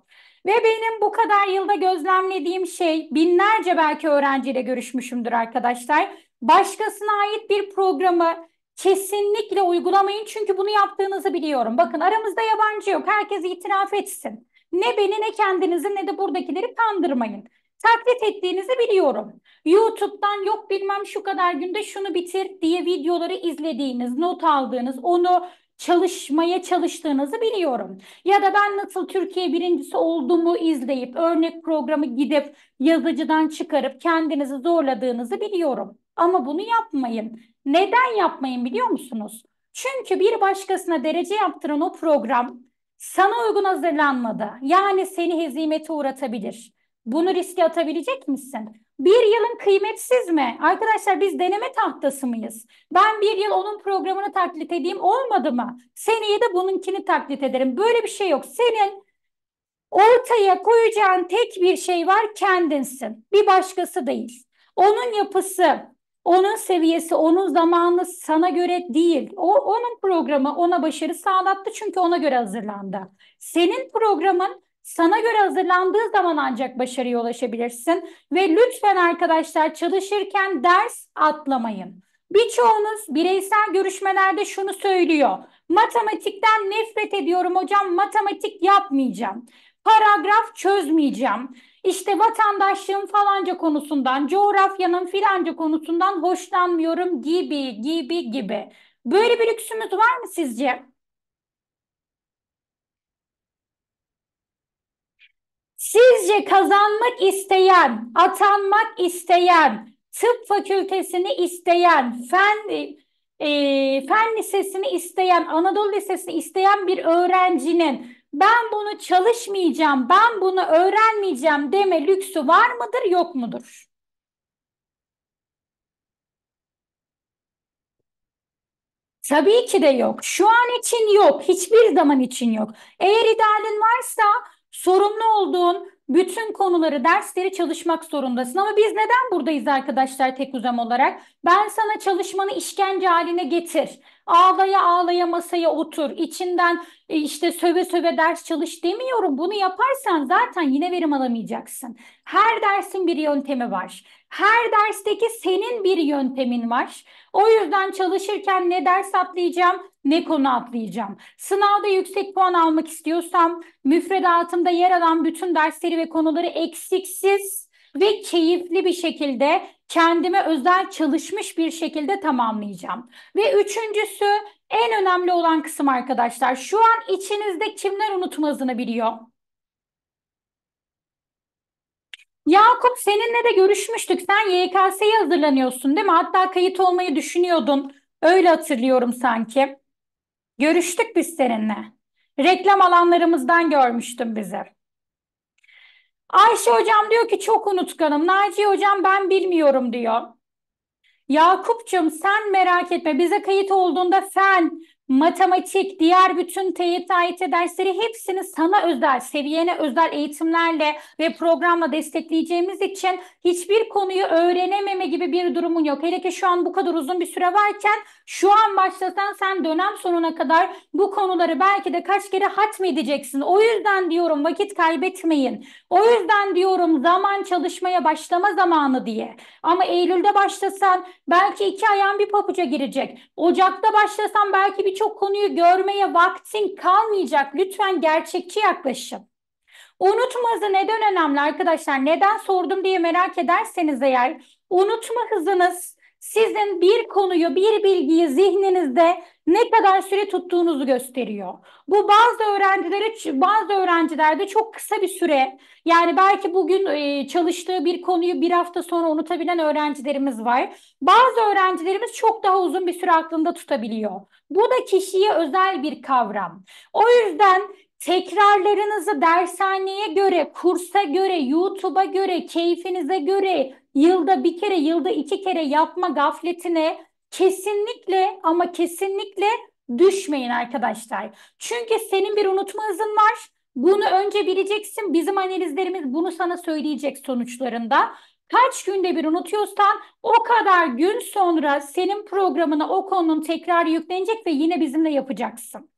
Ve benim bu kadar yılda gözlemlediğim şey binlerce belki öğrenciyle görüşmüşümdür arkadaşlar. Başkasına ait bir programı kesinlikle uygulamayın çünkü bunu yaptığınızı biliyorum. Bakın aramızda yabancı yok. Herkes itiraf etsin. Ne beni ne kendinizi ne de buradakileri kandırmayın. Taklit ettiğinizi biliyorum. YouTube'dan yok bilmem şu kadar günde şunu bitir diye videoları izlediğiniz, not aldığınız, onu çalışmaya çalıştığınızı biliyorum. Ya da ben nasıl Türkiye birincisi olduğumu izleyip örnek programı gidip yazıcıdan çıkarıp kendinizi zorladığınızı biliyorum. Ama bunu yapmayın. Neden yapmayın biliyor musunuz? Çünkü bir başkasına derece yaptıran o program sana uygun hazırlanmadı. Yani seni hezimete uğratabilir. Bunu riske atabilecek misin? Bir yılın kıymetsiz mi? Arkadaşlar biz deneme tahtası mıyız? Ben bir yıl onun programını taklit edeyim olmadı mı? Seneye de bununkini taklit ederim. Böyle bir şey yok. Senin ortaya koyacağın tek bir şey var kendinsin. Bir başkası değil. Onun yapısı, onun seviyesi, onun zamanı sana göre değil. O onun programı ona başarı sağlattı çünkü ona göre hazırlandı. Senin programın sana göre hazırlandığı zaman ancak başarıya ulaşabilirsin. Ve lütfen arkadaşlar çalışırken ders atlamayın. Birçoğunuz bireysel görüşmelerde şunu söylüyor. Matematikten nefret ediyorum hocam, matematik yapmayacağım. Paragraf çözmeyeceğim. İşte vatandaşlığın falanca konusundan, coğrafyanın filanca konusundan hoşlanmıyorum gibi gibi gibi. Böyle bir lüksümüz var mı sizce? Sizce kazanmak isteyen, atanmak isteyen, tıp fakültesini isteyen, fen e, fen lisesini isteyen, Anadolu lisesini isteyen bir öğrencinin ben bunu çalışmayacağım, ben bunu öğrenmeyeceğim deme lüksü var mıdır, yok mudur? Tabii ki de yok. Şu an için yok. Hiçbir zaman için yok. Eğer idealin varsa Sorumlu olduğun bütün konuları, dersleri çalışmak zorundasın. Ama biz neden buradayız arkadaşlar tek uzam olarak? Ben sana çalışmanı işkence haline getir. Ağlaya ağlaya masaya otur. İçinden e, işte söve söve ders çalış demiyorum. Bunu yaparsan zaten yine verim alamayacaksın. Her dersin bir yöntemi var. Her dersteki senin bir yöntemin var. O yüzden çalışırken ne ders atlayacağım, ne konu atlayacağım. Sınavda yüksek puan almak istiyorsam müfredatımda yer alan bütün dersleri ve konuları eksiksiz ve keyifli bir şekilde kendime özel çalışmış bir şekilde tamamlayacağım. Ve üçüncüsü en önemli olan kısım arkadaşlar. Şu an içinizde kimler unutmazını biliyor? Yakup seninle de görüşmüştük. Sen YKS'ye hazırlanıyorsun değil mi? Hatta kayıt olmayı düşünüyordun. Öyle hatırlıyorum sanki. Görüştük biz seninle. Reklam alanlarımızdan görmüştüm bizi. Ayşe hocam diyor ki çok unutkanım. Naciye hocam ben bilmiyorum diyor. Yakup'cum sen merak etme bize kayıt olduğunda fen, matematik, diğer bütün TYT, AYT dersleri hepsini sana özel, seviyene özel eğitimlerle ve programla destekleyeceğimiz için hiçbir konuyu öğrenememe gibi bir durumun yok. Hele ki şu an bu kadar uzun bir süre varken şu an başlasan sen dönem sonuna kadar bu konuları belki de kaç kere hatmedeceksin. O yüzden diyorum vakit kaybetmeyin. O yüzden diyorum zaman çalışmaya başlama zamanı diye. Ama Eylül'de başlasan belki iki ayağın bir papuca girecek. Ocak'ta başlasan belki bir birçok konuyu görmeye vaktin kalmayacak. Lütfen gerçekçi yaklaşın. Unutma hızı neden önemli arkadaşlar? Neden sordum diye merak ederseniz eğer unutma hızınız sizin bir konuyu, bir bilgiyi zihninizde ne kadar süre tuttuğunuzu gösteriyor. Bu bazı öğrencilere, bazı öğrencilerde çok kısa bir süre, yani belki bugün e, çalıştığı bir konuyu bir hafta sonra unutabilen öğrencilerimiz var. Bazı öğrencilerimiz çok daha uzun bir süre aklında tutabiliyor. Bu da kişiye özel bir kavram. O yüzden Tekrarlarınızı dershaneye göre, kursa göre, YouTube'a göre, keyfinize göre yılda bir kere, yılda iki kere yapma gafletine kesinlikle ama kesinlikle düşmeyin arkadaşlar. Çünkü senin bir unutma hızın var. Bunu önce bileceksin. Bizim analizlerimiz bunu sana söyleyecek sonuçlarında. Kaç günde bir unutuyorsan o kadar gün sonra senin programına o konunun tekrar yüklenecek ve yine bizimle yapacaksın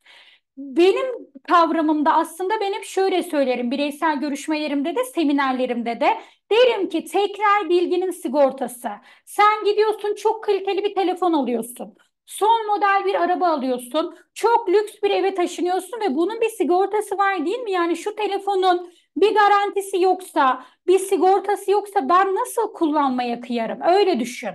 benim kavramımda aslında benim şöyle söylerim bireysel görüşmelerimde de seminerlerimde de derim ki tekrar bilginin sigortası. Sen gidiyorsun çok kaliteli bir telefon alıyorsun. Son model bir araba alıyorsun. Çok lüks bir eve taşınıyorsun ve bunun bir sigortası var değil mi? Yani şu telefonun bir garantisi yoksa, bir sigortası yoksa ben nasıl kullanmaya kıyarım? Öyle düşün.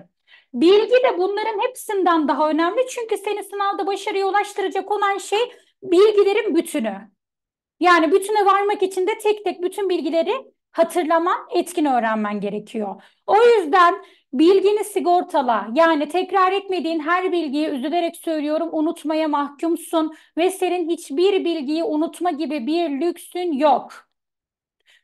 Bilgi de bunların hepsinden daha önemli. Çünkü seni sınavda başarıya ulaştıracak olan şey bilgilerin bütünü. Yani bütüne varmak için de tek tek bütün bilgileri hatırlaman, etkin öğrenmen gerekiyor. O yüzden bilgini sigortala. Yani tekrar etmediğin her bilgiyi üzülerek söylüyorum unutmaya mahkumsun ve senin hiçbir bilgiyi unutma gibi bir lüksün yok.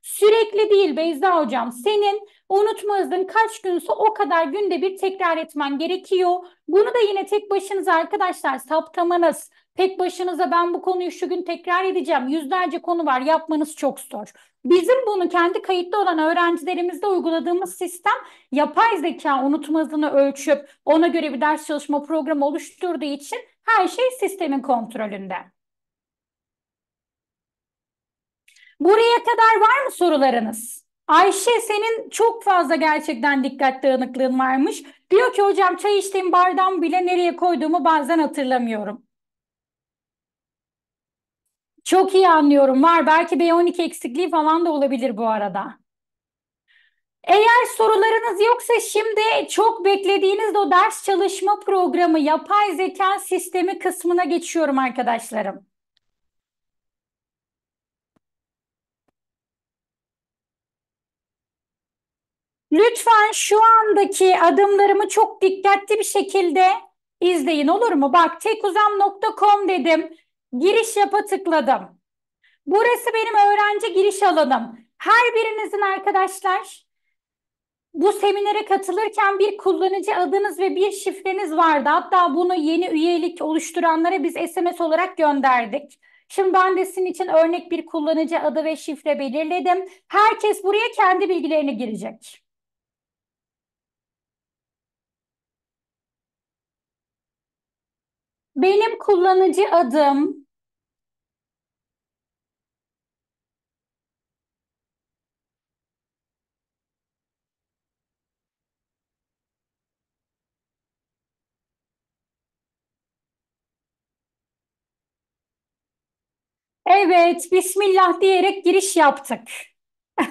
Sürekli değil Beyza hocam. Senin Unutma kaç günse o kadar günde bir tekrar etmen gerekiyor. Bunu da yine tek başınıza arkadaşlar saptamanız, tek başınıza ben bu konuyu şu gün tekrar edeceğim. Yüzlerce konu var yapmanız çok zor. Bizim bunu kendi kayıtlı olan öğrencilerimizde uyguladığımız sistem yapay zeka unutma ölçüp ona göre bir ders çalışma programı oluşturduğu için her şey sistemin kontrolünde. Buraya kadar var mı sorularınız? Ayşe senin çok fazla gerçekten dikkat dağınıklığın varmış. Diyor ki hocam çay içtiğim bardağımı bile nereye koyduğumu bazen hatırlamıyorum. Çok iyi anlıyorum var. Belki B12 eksikliği falan da olabilir bu arada. Eğer sorularınız yoksa şimdi çok beklediğiniz o ders çalışma programı yapay zeka sistemi kısmına geçiyorum arkadaşlarım. Lütfen şu andaki adımlarımı çok dikkatli bir şekilde izleyin olur mu? Bak tekuzam.com dedim. Giriş yapa tıkladım. Burası benim öğrenci giriş alanım. Her birinizin arkadaşlar bu seminere katılırken bir kullanıcı adınız ve bir şifreniz vardı. Hatta bunu yeni üyelik oluşturanlara biz SMS olarak gönderdik. Şimdi ben de sizin için örnek bir kullanıcı adı ve şifre belirledim. Herkes buraya kendi bilgilerini girecek. Benim kullanıcı adım Evet, Bismillah diyerek giriş yaptık.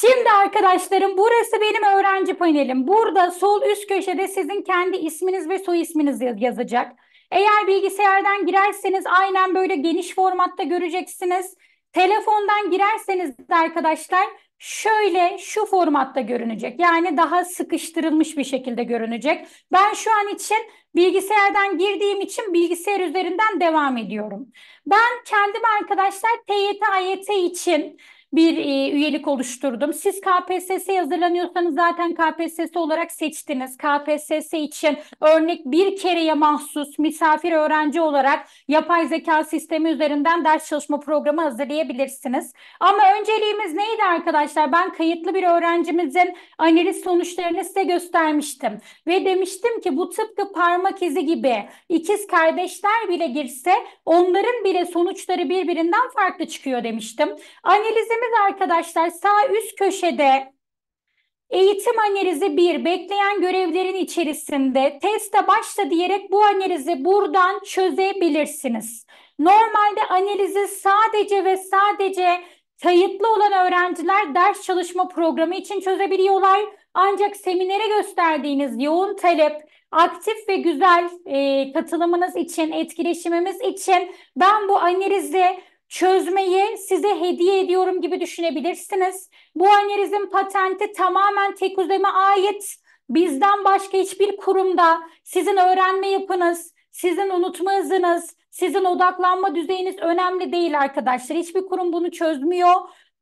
Şimdi arkadaşlarım burası benim öğrenci panelim. Burada sol üst köşede sizin kendi isminiz ve soy isminiz yazacak. Eğer bilgisayardan girerseniz aynen böyle geniş formatta göreceksiniz. Telefondan girerseniz de arkadaşlar şöyle şu formatta görünecek. Yani daha sıkıştırılmış bir şekilde görünecek. Ben şu an için bilgisayardan girdiğim için bilgisayar üzerinden devam ediyorum. Ben kendim arkadaşlar TYT AYT için bir e, üyelik oluşturdum. Siz KPSS'ye hazırlanıyorsanız zaten KPSS olarak seçtiniz. KPSS için örnek bir kereye mahsus misafir öğrenci olarak yapay zeka sistemi üzerinden ders çalışma programı hazırlayabilirsiniz. Ama önceliğimiz neydi arkadaşlar? Ben kayıtlı bir öğrencimizin analiz sonuçlarını size göstermiştim. Ve demiştim ki bu tıpkı parmak izi gibi ikiz kardeşler bile girse onların bile sonuçları birbirinden farklı çıkıyor demiştim. Analizim Dersimiz arkadaşlar sağ üst köşede eğitim analizi 1 bekleyen görevlerin içerisinde teste başla diyerek bu analizi buradan çözebilirsiniz. Normalde analizi sadece ve sadece kayıtlı olan öğrenciler ders çalışma programı için çözebiliyorlar. Ancak seminere gösterdiğiniz yoğun talep, aktif ve güzel e, katılımınız için, etkileşimimiz için ben bu analizi çözmeyi size hediye ediyorum gibi düşünebilirsiniz. Bu önerizm patenti tamamen tek uzeme ait. Bizden başka hiçbir kurumda sizin öğrenme yapınız, sizin unutma hızınız, sizin odaklanma düzeyiniz önemli değil arkadaşlar. Hiçbir kurum bunu çözmüyor.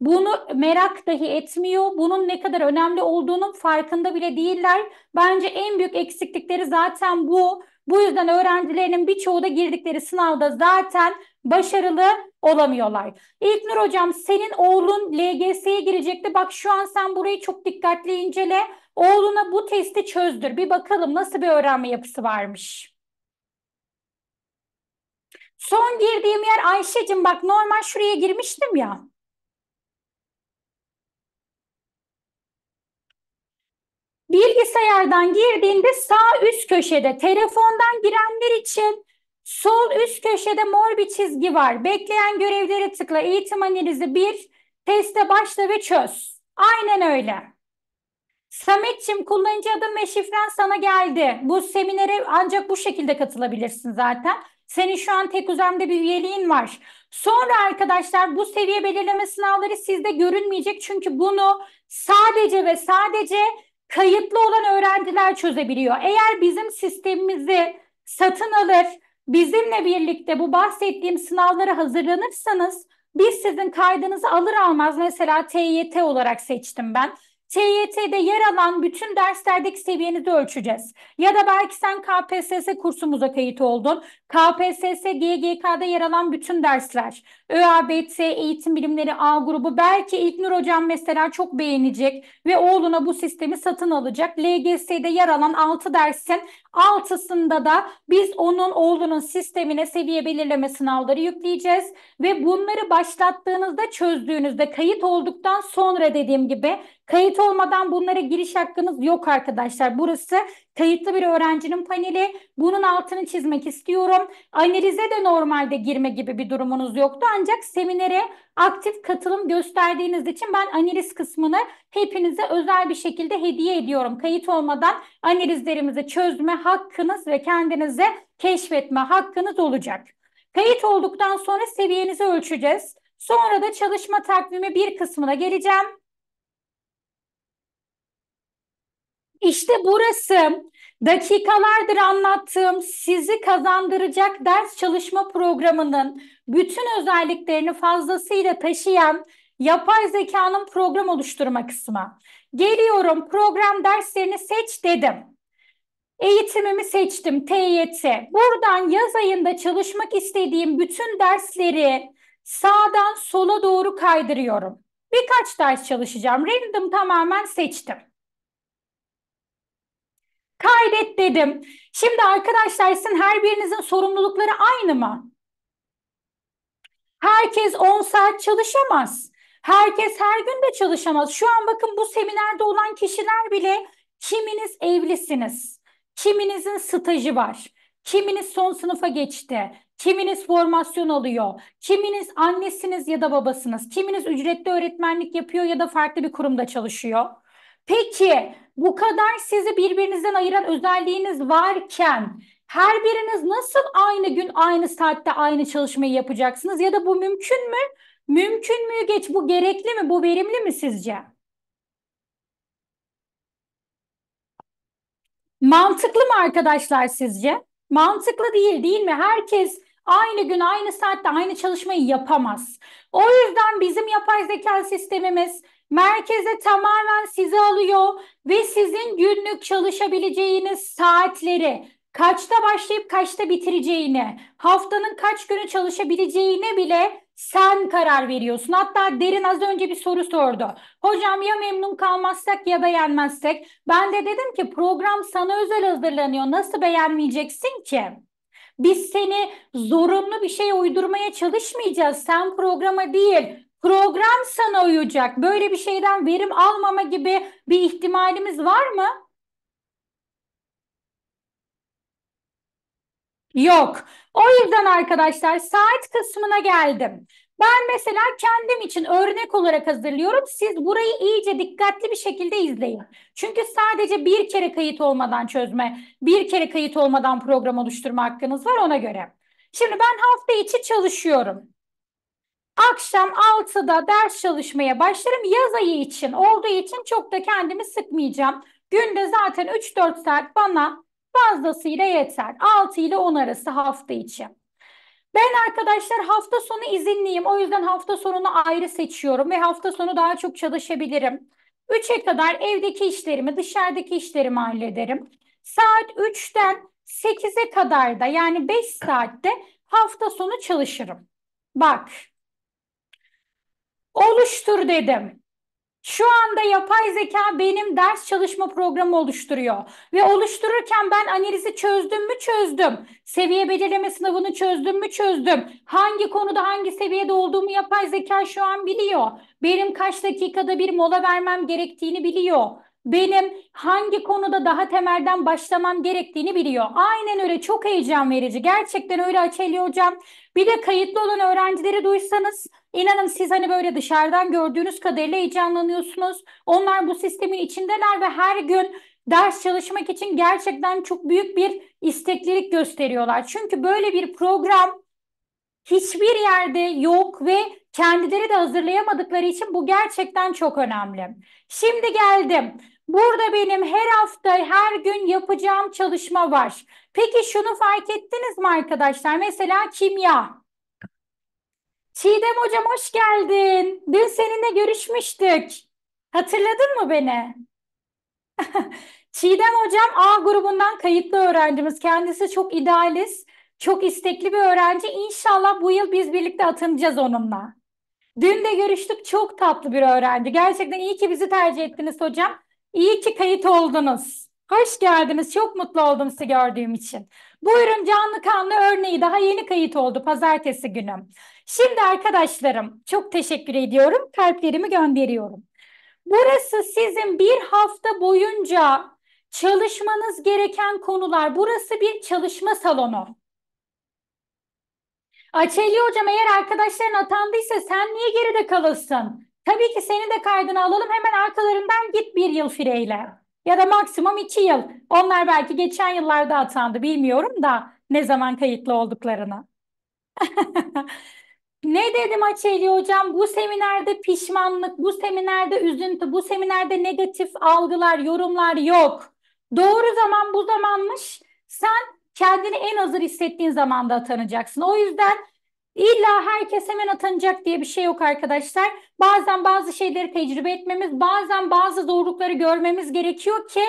Bunu merak dahi etmiyor. Bunun ne kadar önemli olduğunun farkında bile değiller. Bence en büyük eksiklikleri zaten bu. Bu yüzden öğrencilerinin birçoğu da girdikleri sınavda zaten başarılı olamıyorlar. İlk Nur hocam senin oğlun LGS'ye girecekti. Bak şu an sen burayı çok dikkatli incele. Oğluna bu testi çözdür. Bir bakalım nasıl bir öğrenme yapısı varmış. Son girdiğim yer Ayşe'cim bak normal şuraya girmiştim ya. Bilgisayardan girdiğinde sağ üst köşede telefondan girenler için Sol üst köşede mor bir çizgi var. Bekleyen görevleri tıkla. Eğitim analizi 1. Teste başla ve çöz. Aynen öyle. Sametçim kullanıcı adın ve şifren sana geldi. Bu seminere ancak bu şekilde katılabilirsin zaten. Senin şu an tek uzamda bir üyeliğin var. Sonra arkadaşlar bu seviye belirleme sınavları sizde görünmeyecek. Çünkü bunu sadece ve sadece kayıtlı olan öğrenciler çözebiliyor. Eğer bizim sistemimizi satın alır, Bizimle birlikte bu bahsettiğim sınavlara hazırlanırsanız biz sizin kaydınızı alır almaz mesela TYT olarak seçtim ben. TYT'de yer alan bütün derslerdeki seviyenizi ölçeceğiz. Ya da belki sen KPSS kursumuza kayıt oldun. KPSS, GGK'da yer alan bütün dersler. ÖABT, eğitim bilimleri A grubu. Belki İlknur Hocam mesela çok beğenecek ve oğluna bu sistemi satın alacak. LGS'de yer alan 6 dersin 6'sında da biz onun oğlunun sistemine seviye belirleme sınavları yükleyeceğiz. Ve bunları başlattığınızda çözdüğünüzde kayıt olduktan sonra dediğim gibi Kayıt olmadan bunlara giriş hakkınız yok arkadaşlar. Burası kayıtlı bir öğrencinin paneli. Bunun altını çizmek istiyorum. Analize de normalde girme gibi bir durumunuz yoktu. Ancak seminere aktif katılım gösterdiğiniz için ben analiz kısmını hepinize özel bir şekilde hediye ediyorum. Kayıt olmadan analizlerimizi çözme hakkınız ve kendinize keşfetme hakkınız olacak. Kayıt olduktan sonra seviyenizi ölçeceğiz. Sonra da çalışma takvimi bir kısmına geleceğim. İşte burası dakikalardır anlattığım sizi kazandıracak ders çalışma programının bütün özelliklerini fazlasıyla taşıyan yapay zekanın program oluşturma kısmı. Geliyorum program derslerini seç dedim. Eğitimimi seçtim TYT. Buradan yaz ayında çalışmak istediğim bütün dersleri sağdan sola doğru kaydırıyorum. Birkaç ders çalışacağım. Random tamamen seçtim. Kaydet dedim. Şimdi arkadaşlar sizin her birinizin sorumlulukları aynı mı? Herkes 10 saat çalışamaz. Herkes her gün de çalışamaz. Şu an bakın bu seminerde olan kişiler bile kiminiz evlisiniz, kiminizin stajı var, kiminiz son sınıfa geçti, kiminiz formasyon alıyor, kiminiz annesiniz ya da babasınız, kiminiz ücretli öğretmenlik yapıyor ya da farklı bir kurumda çalışıyor. Peki bu kadar sizi birbirinizden ayıran özelliğiniz varken her biriniz nasıl aynı gün aynı saatte aynı çalışmayı yapacaksınız ya da bu mümkün mü? Mümkün mü geç bu gerekli mi? Bu verimli mi sizce? Mantıklı mı arkadaşlar sizce? Mantıklı değil değil mi? Herkes aynı gün aynı saatte aynı çalışmayı yapamaz. O yüzden bizim yapay zeka sistemimiz merkeze tamamen sizi alıyor ve sizin günlük çalışabileceğiniz saatleri, kaçta başlayıp kaçta bitireceğini, haftanın kaç günü çalışabileceğine bile sen karar veriyorsun. Hatta Derin az önce bir soru sordu. Hocam ya memnun kalmazsak ya beğenmezsek. Ben de dedim ki program sana özel hazırlanıyor. Nasıl beğenmeyeceksin ki? Biz seni zorunlu bir şey uydurmaya çalışmayacağız. Sen programa değil, Program sana uyacak. Böyle bir şeyden verim almama gibi bir ihtimalimiz var mı? Yok. O yüzden arkadaşlar saat kısmına geldim. Ben mesela kendim için örnek olarak hazırlıyorum. Siz burayı iyice dikkatli bir şekilde izleyin. Çünkü sadece bir kere kayıt olmadan çözme, bir kere kayıt olmadan program oluşturma hakkınız var ona göre. Şimdi ben hafta içi çalışıyorum. Akşam 6'da ders çalışmaya başlarım. Yaz ayı için olduğu için çok da kendimi sıkmayacağım. Günde zaten 3-4 saat bana fazlasıyla yeter. 6 ile 10 arası hafta için. Ben arkadaşlar hafta sonu izinliyim. O yüzden hafta sonunu ayrı seçiyorum ve hafta sonu daha çok çalışabilirim. 3'e kadar evdeki işlerimi, dışarıdaki işlerimi hallederim. Saat 3'ten 8'e kadar da yani 5 saatte hafta sonu çalışırım. Bak Oluştur dedim. Şu anda yapay zeka benim ders çalışma programı oluşturuyor. Ve oluştururken ben analizi çözdüm mü çözdüm. Seviye belirleme sınavını çözdüm mü çözdüm. Hangi konuda hangi seviyede olduğumu yapay zeka şu an biliyor. Benim kaç dakikada bir mola vermem gerektiğini biliyor. Benim hangi konuda daha temelden başlamam gerektiğini biliyor. Aynen öyle çok heyecan verici. Gerçekten öyle açılıyor Hocam. Bir de kayıtlı olan öğrencileri duysanız İnanın siz hani böyle dışarıdan gördüğünüz kadarıyla heyecanlanıyorsunuz. Onlar bu sistemin içindeler ve her gün ders çalışmak için gerçekten çok büyük bir isteklilik gösteriyorlar. Çünkü böyle bir program hiçbir yerde yok ve kendileri de hazırlayamadıkları için bu gerçekten çok önemli. Şimdi geldim. Burada benim her hafta, her gün yapacağım çalışma var. Peki şunu fark ettiniz mi arkadaşlar? Mesela kimya. Çiğdem hocam hoş geldin. Dün seninle görüşmüştük. Hatırladın mı beni? Çiğdem hocam A grubundan kayıtlı öğrencimiz. Kendisi çok idealist, çok istekli bir öğrenci. İnşallah bu yıl biz birlikte atanacağız onunla. Dün de görüştük. Çok tatlı bir öğrenci. Gerçekten iyi ki bizi tercih ettiniz hocam. İyi ki kayıt oldunuz. Hoş geldiniz. Çok mutlu oldum sizi gördüğüm için. Buyurun canlı kanlı örneği daha yeni kayıt oldu pazartesi günü. Şimdi arkadaşlarım çok teşekkür ediyorum. Kalplerimi gönderiyorum. Burası sizin bir hafta boyunca çalışmanız gereken konular. Burası bir çalışma salonu. Açeli hocam eğer arkadaşların atandıysa sen niye geride kalırsın? Tabii ki seni de kaydına alalım hemen arkalarından git bir yıl fireyle. Ya da maksimum iki yıl. Onlar belki geçen yıllarda atandı bilmiyorum da ne zaman kayıtlı olduklarını. Ne dedim Maçeli hocam? Bu seminerde pişmanlık, bu seminerde üzüntü, bu seminerde negatif algılar, yorumlar yok. Doğru zaman bu zamanmış. Sen kendini en hazır hissettiğin zamanda atanacaksın. O yüzden illa herkes hemen atanacak diye bir şey yok arkadaşlar. Bazen bazı şeyleri tecrübe etmemiz, bazen bazı zorlukları görmemiz gerekiyor ki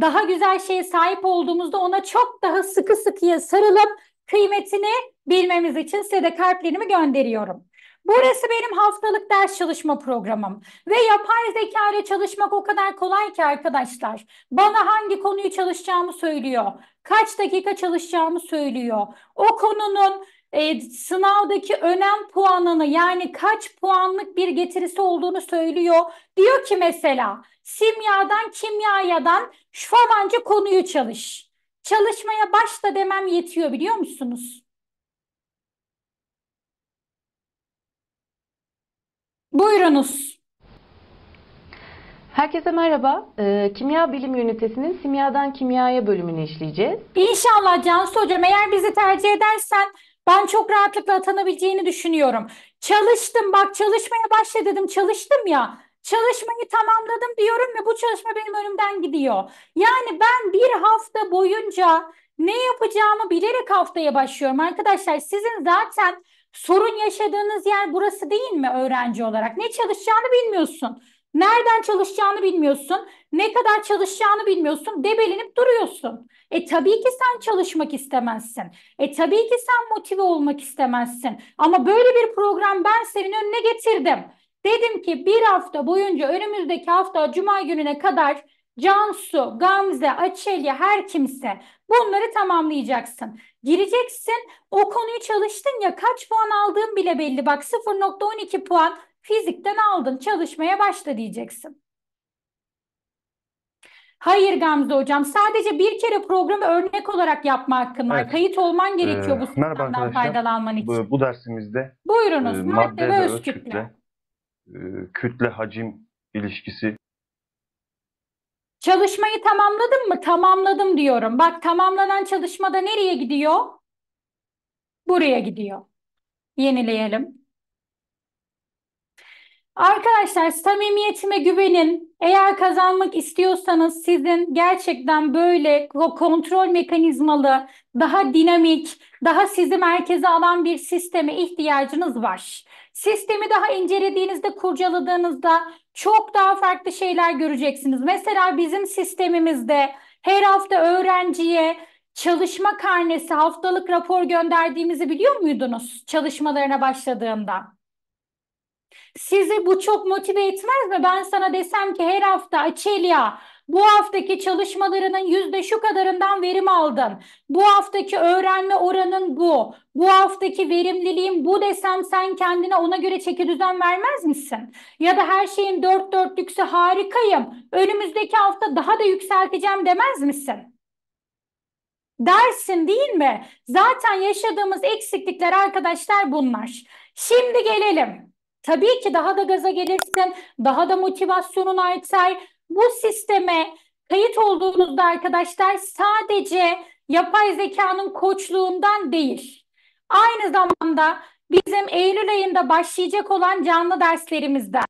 daha güzel şeye sahip olduğumuzda ona çok daha sıkı sıkıya sarılıp kıymetini bilmemiz için size de kalplerimi gönderiyorum. Burası benim haftalık ders çalışma programım ve yapay zeka ile çalışmak o kadar kolay ki arkadaşlar. Bana hangi konuyu çalışacağımı söylüyor, kaç dakika çalışacağımı söylüyor. O konunun e, sınavdaki önem puanını yani kaç puanlık bir getirisi olduğunu söylüyor. Diyor ki mesela simyadan kimyayadan şu falancı konuyu çalış. Çalışmaya başla demem yetiyor biliyor musunuz? Buyurunuz. Herkese merhaba. Ee, Kimya Bilim Ünitesi'nin Simyadan Kimyaya bölümünü işleyeceğiz. İnşallah Cansu Hocam eğer bizi tercih edersen ben çok rahatlıkla atanabileceğini düşünüyorum. Çalıştım bak çalışmaya başla dedim çalıştım ya. Çalışmayı tamamladım diyorum ve bu çalışma benim önümden gidiyor. Yani ben bir hafta boyunca ne yapacağımı bilerek haftaya başlıyorum. Arkadaşlar sizin zaten Sorun yaşadığınız yer burası değil mi öğrenci olarak? Ne çalışacağını bilmiyorsun. Nereden çalışacağını bilmiyorsun. Ne kadar çalışacağını bilmiyorsun. Debelenip duruyorsun. E tabii ki sen çalışmak istemezsin. E tabii ki sen motive olmak istemezsin. Ama böyle bir program ben senin önüne getirdim. Dedim ki bir hafta boyunca önümüzdeki hafta cuma gününe kadar Cansu, Gamze, Açelya, her kimse bunları tamamlayacaksın. Gireceksin o konuyu çalıştın ya kaç puan aldığın bile belli. Bak 0.12 puan fizikten aldın çalışmaya başla diyeceksin. Hayır Gamze hocam sadece bir kere programı örnek olarak yapma hakkın var. Evet. Kayıt olman ee, gerekiyor ee, bu sistemden faydalanman için. Bu, bu dersimizde Buyurunuz, e, madde ve öz kütle. kütle, e, kütle hacim ilişkisi Çalışmayı tamamladım mı? Tamamladım diyorum. Bak tamamlanan çalışmada nereye gidiyor? Buraya gidiyor. Yenileyelim. Arkadaşlar samimiyetime güvenin. Eğer kazanmak istiyorsanız sizin gerçekten böyle kontrol mekanizmalı, daha dinamik, daha sizi merkeze alan bir sisteme ihtiyacınız var. Sistemi daha incelediğinizde, kurcaladığınızda çok daha farklı şeyler göreceksiniz. Mesela bizim sistemimizde her hafta öğrenciye çalışma karnesi, haftalık rapor gönderdiğimizi biliyor muydunuz çalışmalarına başladığında? Sizi bu çok motive etmez mi? Ben sana desem ki her hafta Açelya bu haftaki çalışmalarının yüzde şu kadarından verim aldın. Bu haftaki öğrenme oranın bu. Bu haftaki verimliliğin bu desem sen kendine ona göre çeki düzen vermez misin? Ya da her şeyin dört dörtlükse harikayım. Önümüzdeki hafta daha da yükselteceğim demez misin? dersin değil mi? Zaten yaşadığımız eksiklikler arkadaşlar bunlar. Şimdi gelelim. Tabii ki daha da gaza gelirsin, daha da motivasyonun artar, bu sisteme kayıt olduğunuzda arkadaşlar sadece yapay zekanın koçluğundan değil, aynı zamanda bizim Eylül ayında başlayacak olan canlı derslerimizden,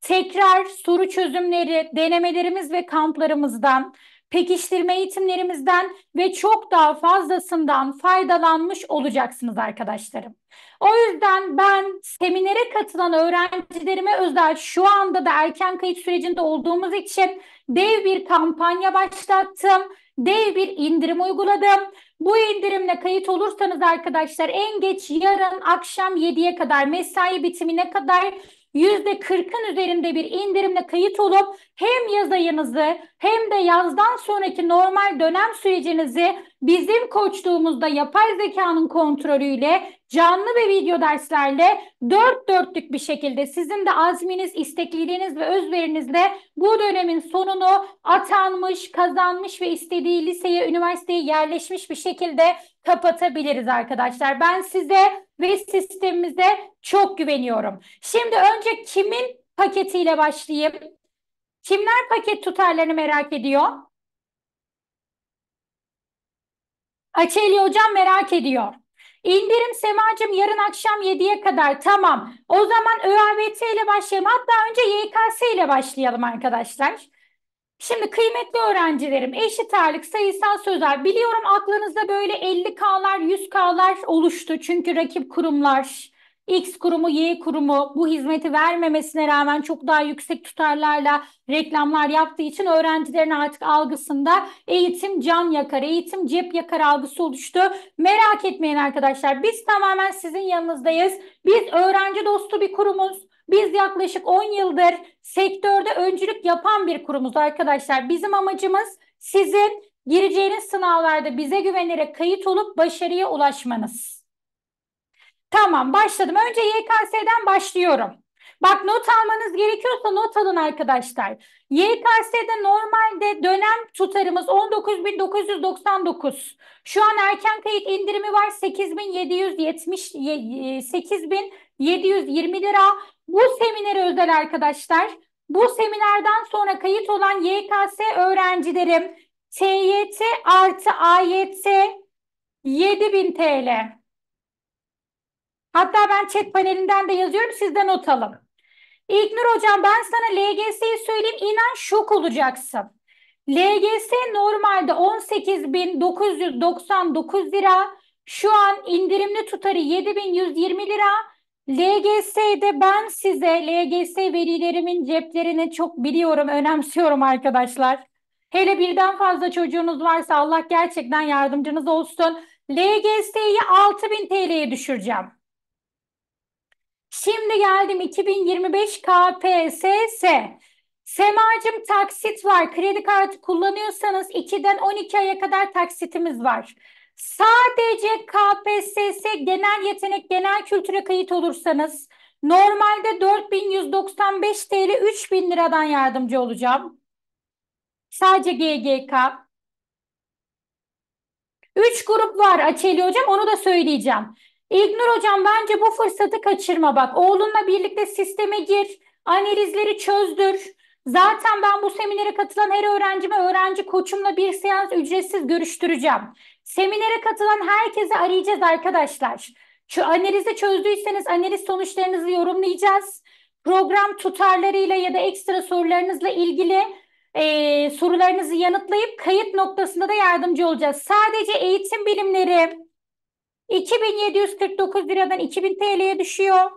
tekrar soru çözümleri, denemelerimiz ve kamplarımızdan, pekiştirme eğitimlerimizden ve çok daha fazlasından faydalanmış olacaksınız arkadaşlarım. O yüzden ben seminere katılan öğrencilerime özel şu anda da erken kayıt sürecinde olduğumuz için dev bir kampanya başlattım. Dev bir indirim uyguladım. Bu indirimle kayıt olursanız arkadaşlar en geç yarın akşam 7'ye kadar mesai bitimine kadar %40'ın üzerinde bir indirimle kayıt olup hem yaz ayınızı hem de yazdan sonraki normal dönem sürecinizi bizim koçluğumuzda yapay zekanın kontrolüyle canlı ve video derslerle dört dörtlük bir şekilde sizin de azminiz, istekliliğiniz ve özverinizle bu dönemin sonunu atanmış, kazanmış ve istediği liseye, üniversiteye yerleşmiş bir şekilde kapatabiliriz arkadaşlar. Ben size ve sistemimize çok güveniyorum. Şimdi önce kimin paketiyle başlayayım? Kimler paket tutarlarını merak ediyor? Açeli hocam merak ediyor. İndirim Semacım yarın akşam 7'ye kadar tamam. O zaman ÖABT ile başlayalım. Hatta önce YKS ile başlayalım arkadaşlar. Şimdi kıymetli öğrencilerim eşit ağırlık sayısal sözler biliyorum aklınızda böyle 50K'lar 100K'lar oluştu. Çünkü rakip kurumlar X kurumu Y kurumu bu hizmeti vermemesine rağmen çok daha yüksek tutarlarla reklamlar yaptığı için öğrencilerin artık algısında eğitim can yakar, eğitim cep yakar algısı oluştu. Merak etmeyin arkadaşlar biz tamamen sizin yanınızdayız. Biz öğrenci dostu bir kurumuz. Biz yaklaşık 10 yıldır sektörde öncülük yapan bir kurumuz arkadaşlar. Bizim amacımız sizin gireceğiniz sınavlarda bize güvenerek kayıt olup başarıya ulaşmanız. Tamam başladım. Önce YKS'den başlıyorum. Bak not almanız gerekiyorsa not alın arkadaşlar. YKS'de normalde dönem tutarımız 19.999. Şu an erken kayıt indirimi var 8.770 8.720 e, lira. Bu seminer özel arkadaşlar. Bu seminerden sonra kayıt olan YKS öğrencilerim TYT artı AYT 7000 TL. Hatta ben chat panelinden de yazıyorum Sizden de not alın. İlknur hocam ben sana LGS'yi söyleyeyim inan şok olacaksın. LGS normalde 18.999 lira. Şu an indirimli tutarı 7.120 lira. LGS'de ben size LGS verilerimin ceplerini çok biliyorum, önemsiyorum arkadaşlar. Hele birden fazla çocuğunuz varsa Allah gerçekten yardımcınız olsun. LGS'yi 6000 TL'ye düşüreceğim. Şimdi geldim 2025 KPSS. Semacım taksit var. Kredi kartı kullanıyorsanız 2'den 12 aya kadar taksitimiz var. Sadece KPSS genel yetenek genel kültüre kayıt olursanız normalde 4195 TL 3000 liradan yardımcı olacağım. Sadece GGK. 3 grup var Açeli hocam onu da söyleyeceğim. İlknur hocam bence bu fırsatı kaçırma bak. Oğlunla birlikte sisteme gir, analizleri çözdür. Zaten ben bu seminere katılan her öğrencime öğrenci koçumla bir seans ücretsiz görüştüreceğim. Seminere katılan herkese arayacağız arkadaşlar. Şu analizi çözdüyseniz analiz sonuçlarınızı yorumlayacağız. Program tutarlarıyla ya da ekstra sorularınızla ilgili e, sorularınızı yanıtlayıp kayıt noktasında da yardımcı olacağız. Sadece eğitim bilimleri 2749 liradan 2000 TL'ye düşüyor.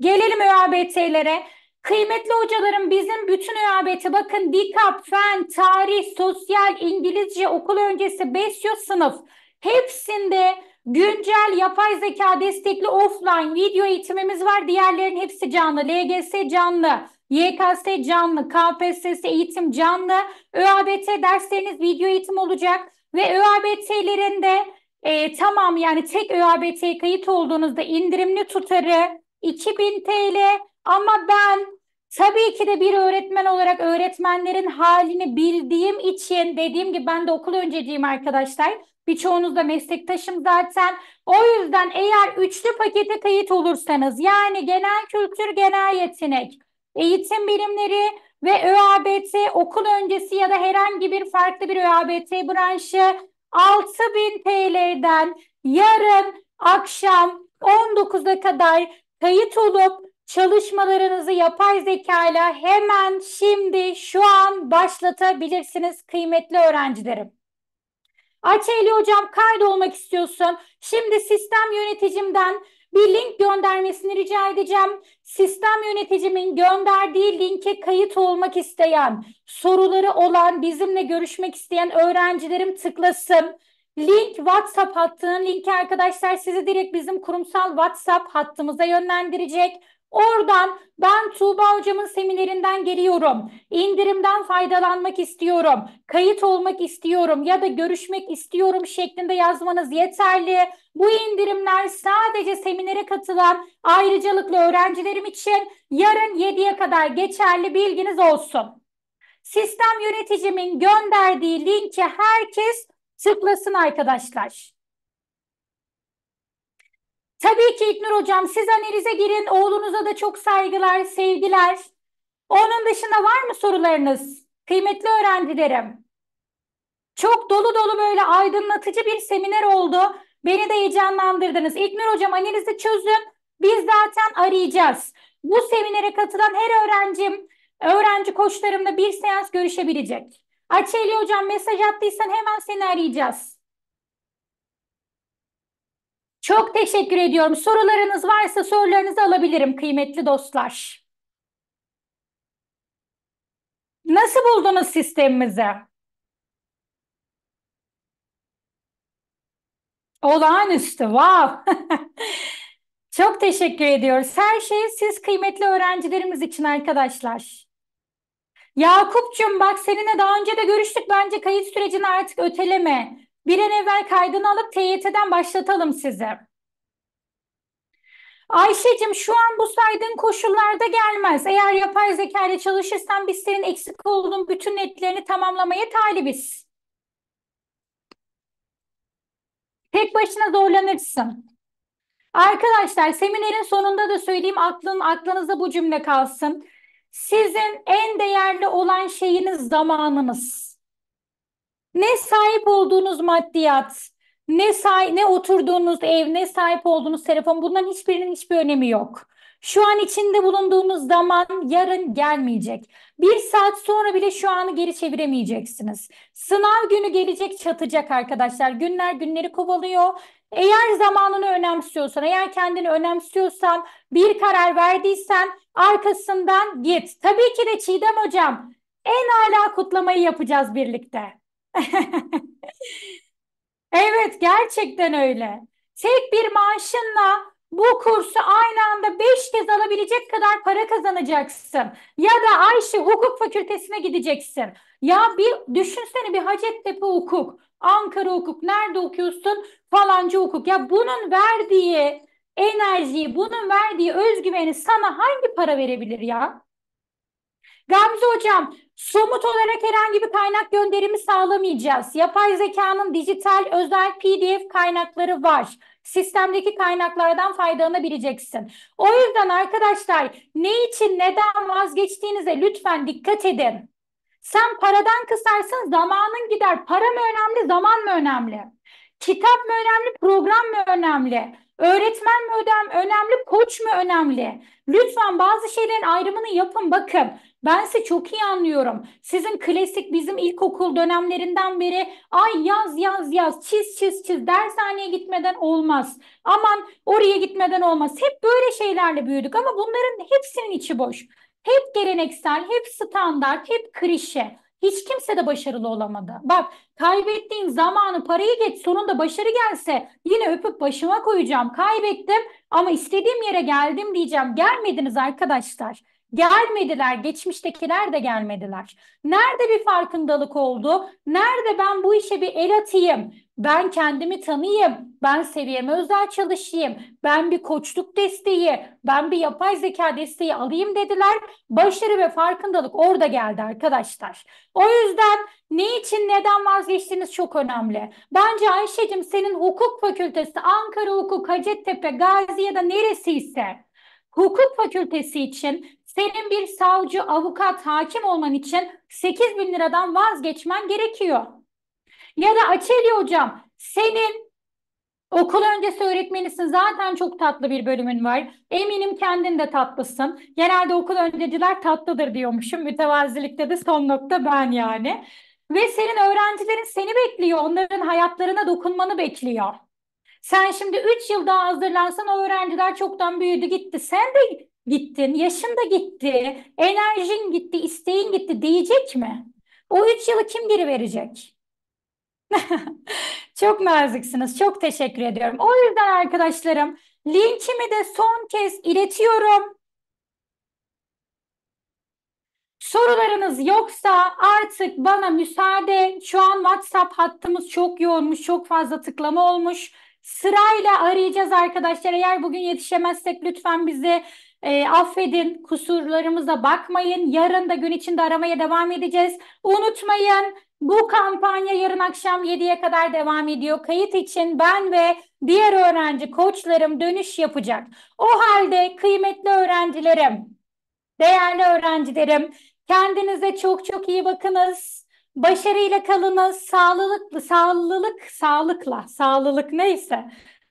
Gelelim ÖABT'lere. Kıymetli hocalarım bizim bütün üyabeti bakın dikap, fen, tarih, sosyal, İngilizce, okul öncesi, besyo sınıf hepsinde güncel yapay zeka destekli offline video eğitimimiz var. Diğerlerin hepsi canlı. LGS canlı, YKS canlı, KPSS eğitim canlı. ÖABT dersleriniz video eğitim olacak ve ÖABT'lerinde e, tamam yani tek ÖABT kayıt olduğunuzda indirimli tutarı 2000 TL ama ben Tabii ki de bir öğretmen olarak öğretmenlerin halini bildiğim için dediğim gibi ben de okul önceciyim arkadaşlar. Birçoğunuz da meslektaşım zaten. O yüzden eğer üçlü pakete kayıt olursanız yani genel kültür, genel yetenek, eğitim bilimleri ve ÖABT okul öncesi ya da herhangi bir farklı bir ÖABT branşı 6000 TL'den yarın akşam 19'a kadar kayıt olup Çalışmalarınızı yapay zeka ile hemen şimdi şu an başlatabilirsiniz kıymetli öğrencilerim. Açeli hocam kaydolmak istiyorsun. Şimdi sistem yöneticimden bir link göndermesini rica edeceğim. Sistem yöneticimin gönderdiği linke kayıt olmak isteyen, soruları olan, bizimle görüşmek isteyen öğrencilerim tıklasın. Link WhatsApp hattının linki arkadaşlar sizi direkt bizim kurumsal WhatsApp hattımıza yönlendirecek. Oradan ben Tuğba hocamın seminerinden geliyorum. İndirimden faydalanmak istiyorum. Kayıt olmak istiyorum ya da görüşmek istiyorum şeklinde yazmanız yeterli. Bu indirimler sadece seminere katılan ayrıcalıklı öğrencilerim için yarın 7'ye kadar geçerli bilginiz olsun. Sistem yöneticimin gönderdiği linki herkes tıklasın arkadaşlar. Tabii ki İknur Hocam siz analize girin. Oğlunuza da çok saygılar, sevgiler. Onun dışında var mı sorularınız? Kıymetli öğrencilerim. Çok dolu dolu böyle aydınlatıcı bir seminer oldu. Beni de heyecanlandırdınız. İknur Hocam analizi çözün. Biz zaten arayacağız. Bu seminere katılan her öğrencim, öğrenci koçlarımla bir seans görüşebilecek. Açeli Hocam mesaj attıysan hemen seni arayacağız. Çok teşekkür ediyorum. Sorularınız varsa sorularınızı alabilirim kıymetli dostlar. Nasıl buldunuz sistemimizi? Olağanüstü, wow. Çok teşekkür ediyoruz. Her şey siz kıymetli öğrencilerimiz için arkadaşlar. Yakup'cum bak seninle daha önce de görüştük. Bence kayıt sürecini artık öteleme. Bir an evvel kaydını alıp TYT'den başlatalım sizi. Ayşe'cim şu an bu saydığın koşullarda gelmez. Eğer yapay zeka ile çalışırsan biz senin eksik olduğun bütün netlerini tamamlamaya talibiz. Tek başına zorlanırsın. Arkadaşlar seminerin sonunda da söyleyeyim aklın, aklınızda bu cümle kalsın. Sizin en değerli olan şeyiniz zamanınız. Ne sahip olduğunuz maddiyat, ne say ne oturduğunuz ev, ne sahip olduğunuz telefon bunların hiçbirinin hiçbir önemi yok. Şu an içinde bulunduğunuz zaman yarın gelmeyecek. Bir saat sonra bile şu anı geri çeviremeyeceksiniz. Sınav günü gelecek çatacak arkadaşlar. Günler günleri kovalıyor. Eğer zamanını önemsiyorsan, eğer kendini önemsiyorsan, bir karar verdiysen arkasından git. Tabii ki de Çiğdem Hocam en âlâ kutlamayı yapacağız birlikte. Evet, gerçekten öyle. Tek bir maaşınla bu kursu aynı anda beş kez alabilecek kadar para kazanacaksın. Ya da Ayşe hukuk fakültesine gideceksin. Ya bir düşünsene bir Hacettepe hukuk, Ankara hukuk, nerede okuyorsun falanca hukuk. Ya bunun verdiği enerjiyi, bunun verdiği özgüveni sana hangi para verebilir ya? Gamze Hocam, somut olarak herhangi bir kaynak gönderimi sağlamayacağız. Yapay zekanın dijital özel PDF kaynakları var. Sistemdeki kaynaklardan faydalanabileceksin. O yüzden arkadaşlar ne için neden vazgeçtiğinize lütfen dikkat edin. Sen paradan kısarsın zamanın gider. Para mı önemli, zaman mı önemli? Kitap mı önemli, program mı önemli? Öğretmen mi önemli, koç mu önemli? Lütfen bazı şeylerin ayrımını yapın bakın. Ben sizi çok iyi anlıyorum. Sizin klasik bizim ilkokul dönemlerinden beri ay yaz yaz yaz çiz çiz çiz dershaneye gitmeden olmaz. Aman oraya gitmeden olmaz. Hep böyle şeylerle büyüdük ama bunların hepsinin içi boş. Hep geleneksel, hep standart, hep klişe. Hiç kimse de başarılı olamadı. Bak kaybettiğin zamanı parayı geç sonunda başarı gelse yine öpüp başıma koyacağım. Kaybettim ama istediğim yere geldim diyeceğim. Gelmediniz arkadaşlar. Gelmediler, geçmiştekiler de gelmediler. Nerede bir farkındalık oldu? Nerede ben bu işe bir el atayım? Ben kendimi tanıyayım, ben seviyeme özel çalışayım, ben bir koçluk desteği, ben bir yapay zeka desteği alayım dediler. Başarı ve farkındalık orada geldi arkadaşlar. O yüzden ne için neden vazgeçtiğiniz çok önemli. Bence Ayşe'cim senin hukuk fakültesi Ankara Hukuk, Hacettepe, Gazi ya da neresiyse hukuk fakültesi için senin bir savcı, avukat, hakim olman için 8 bin liradan vazgeçmen gerekiyor. Ya da Açeli hocam senin okul öncesi öğretmenisin zaten çok tatlı bir bölümün var. Eminim kendin de tatlısın. Genelde okul önceciler tatlıdır diyormuşum. Mütevazilikte de son nokta ben yani. Ve senin öğrencilerin seni bekliyor. Onların hayatlarına dokunmanı bekliyor. Sen şimdi 3 yıl daha hazırlansan o öğrenciler çoktan büyüdü gitti. Sen de gittin, yaşın da gitti, enerjin gitti, isteğin gitti diyecek mi? O üç yılı kim geri verecek? çok naziksiniz. Çok teşekkür ediyorum. O yüzden arkadaşlarım linkimi de son kez iletiyorum. Sorularınız yoksa artık bana müsaade. Şu an WhatsApp hattımız çok yoğunmuş, çok fazla tıklama olmuş. Sırayla arayacağız arkadaşlar. Eğer bugün yetişemezsek lütfen bizi e, affedin, kusurlarımıza bakmayın. Yarın da gün içinde aramaya devam edeceğiz. Unutmayın bu kampanya yarın akşam 7'ye kadar devam ediyor. Kayıt için ben ve diğer öğrenci koçlarım dönüş yapacak. O halde kıymetli öğrencilerim, değerli öğrencilerim kendinize çok çok iyi bakınız. Başarıyla kalınız, sağlıklı, sağlılık, sağlıkla, sağlılık neyse.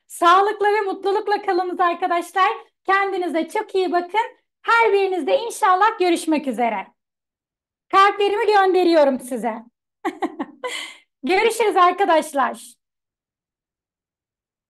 Sağlıkla ve mutlulukla kalınız arkadaşlar. Kendinize çok iyi bakın. Her birinizde inşallah görüşmek üzere. Kalplerimi gönderiyorum size. Görüşürüz arkadaşlar.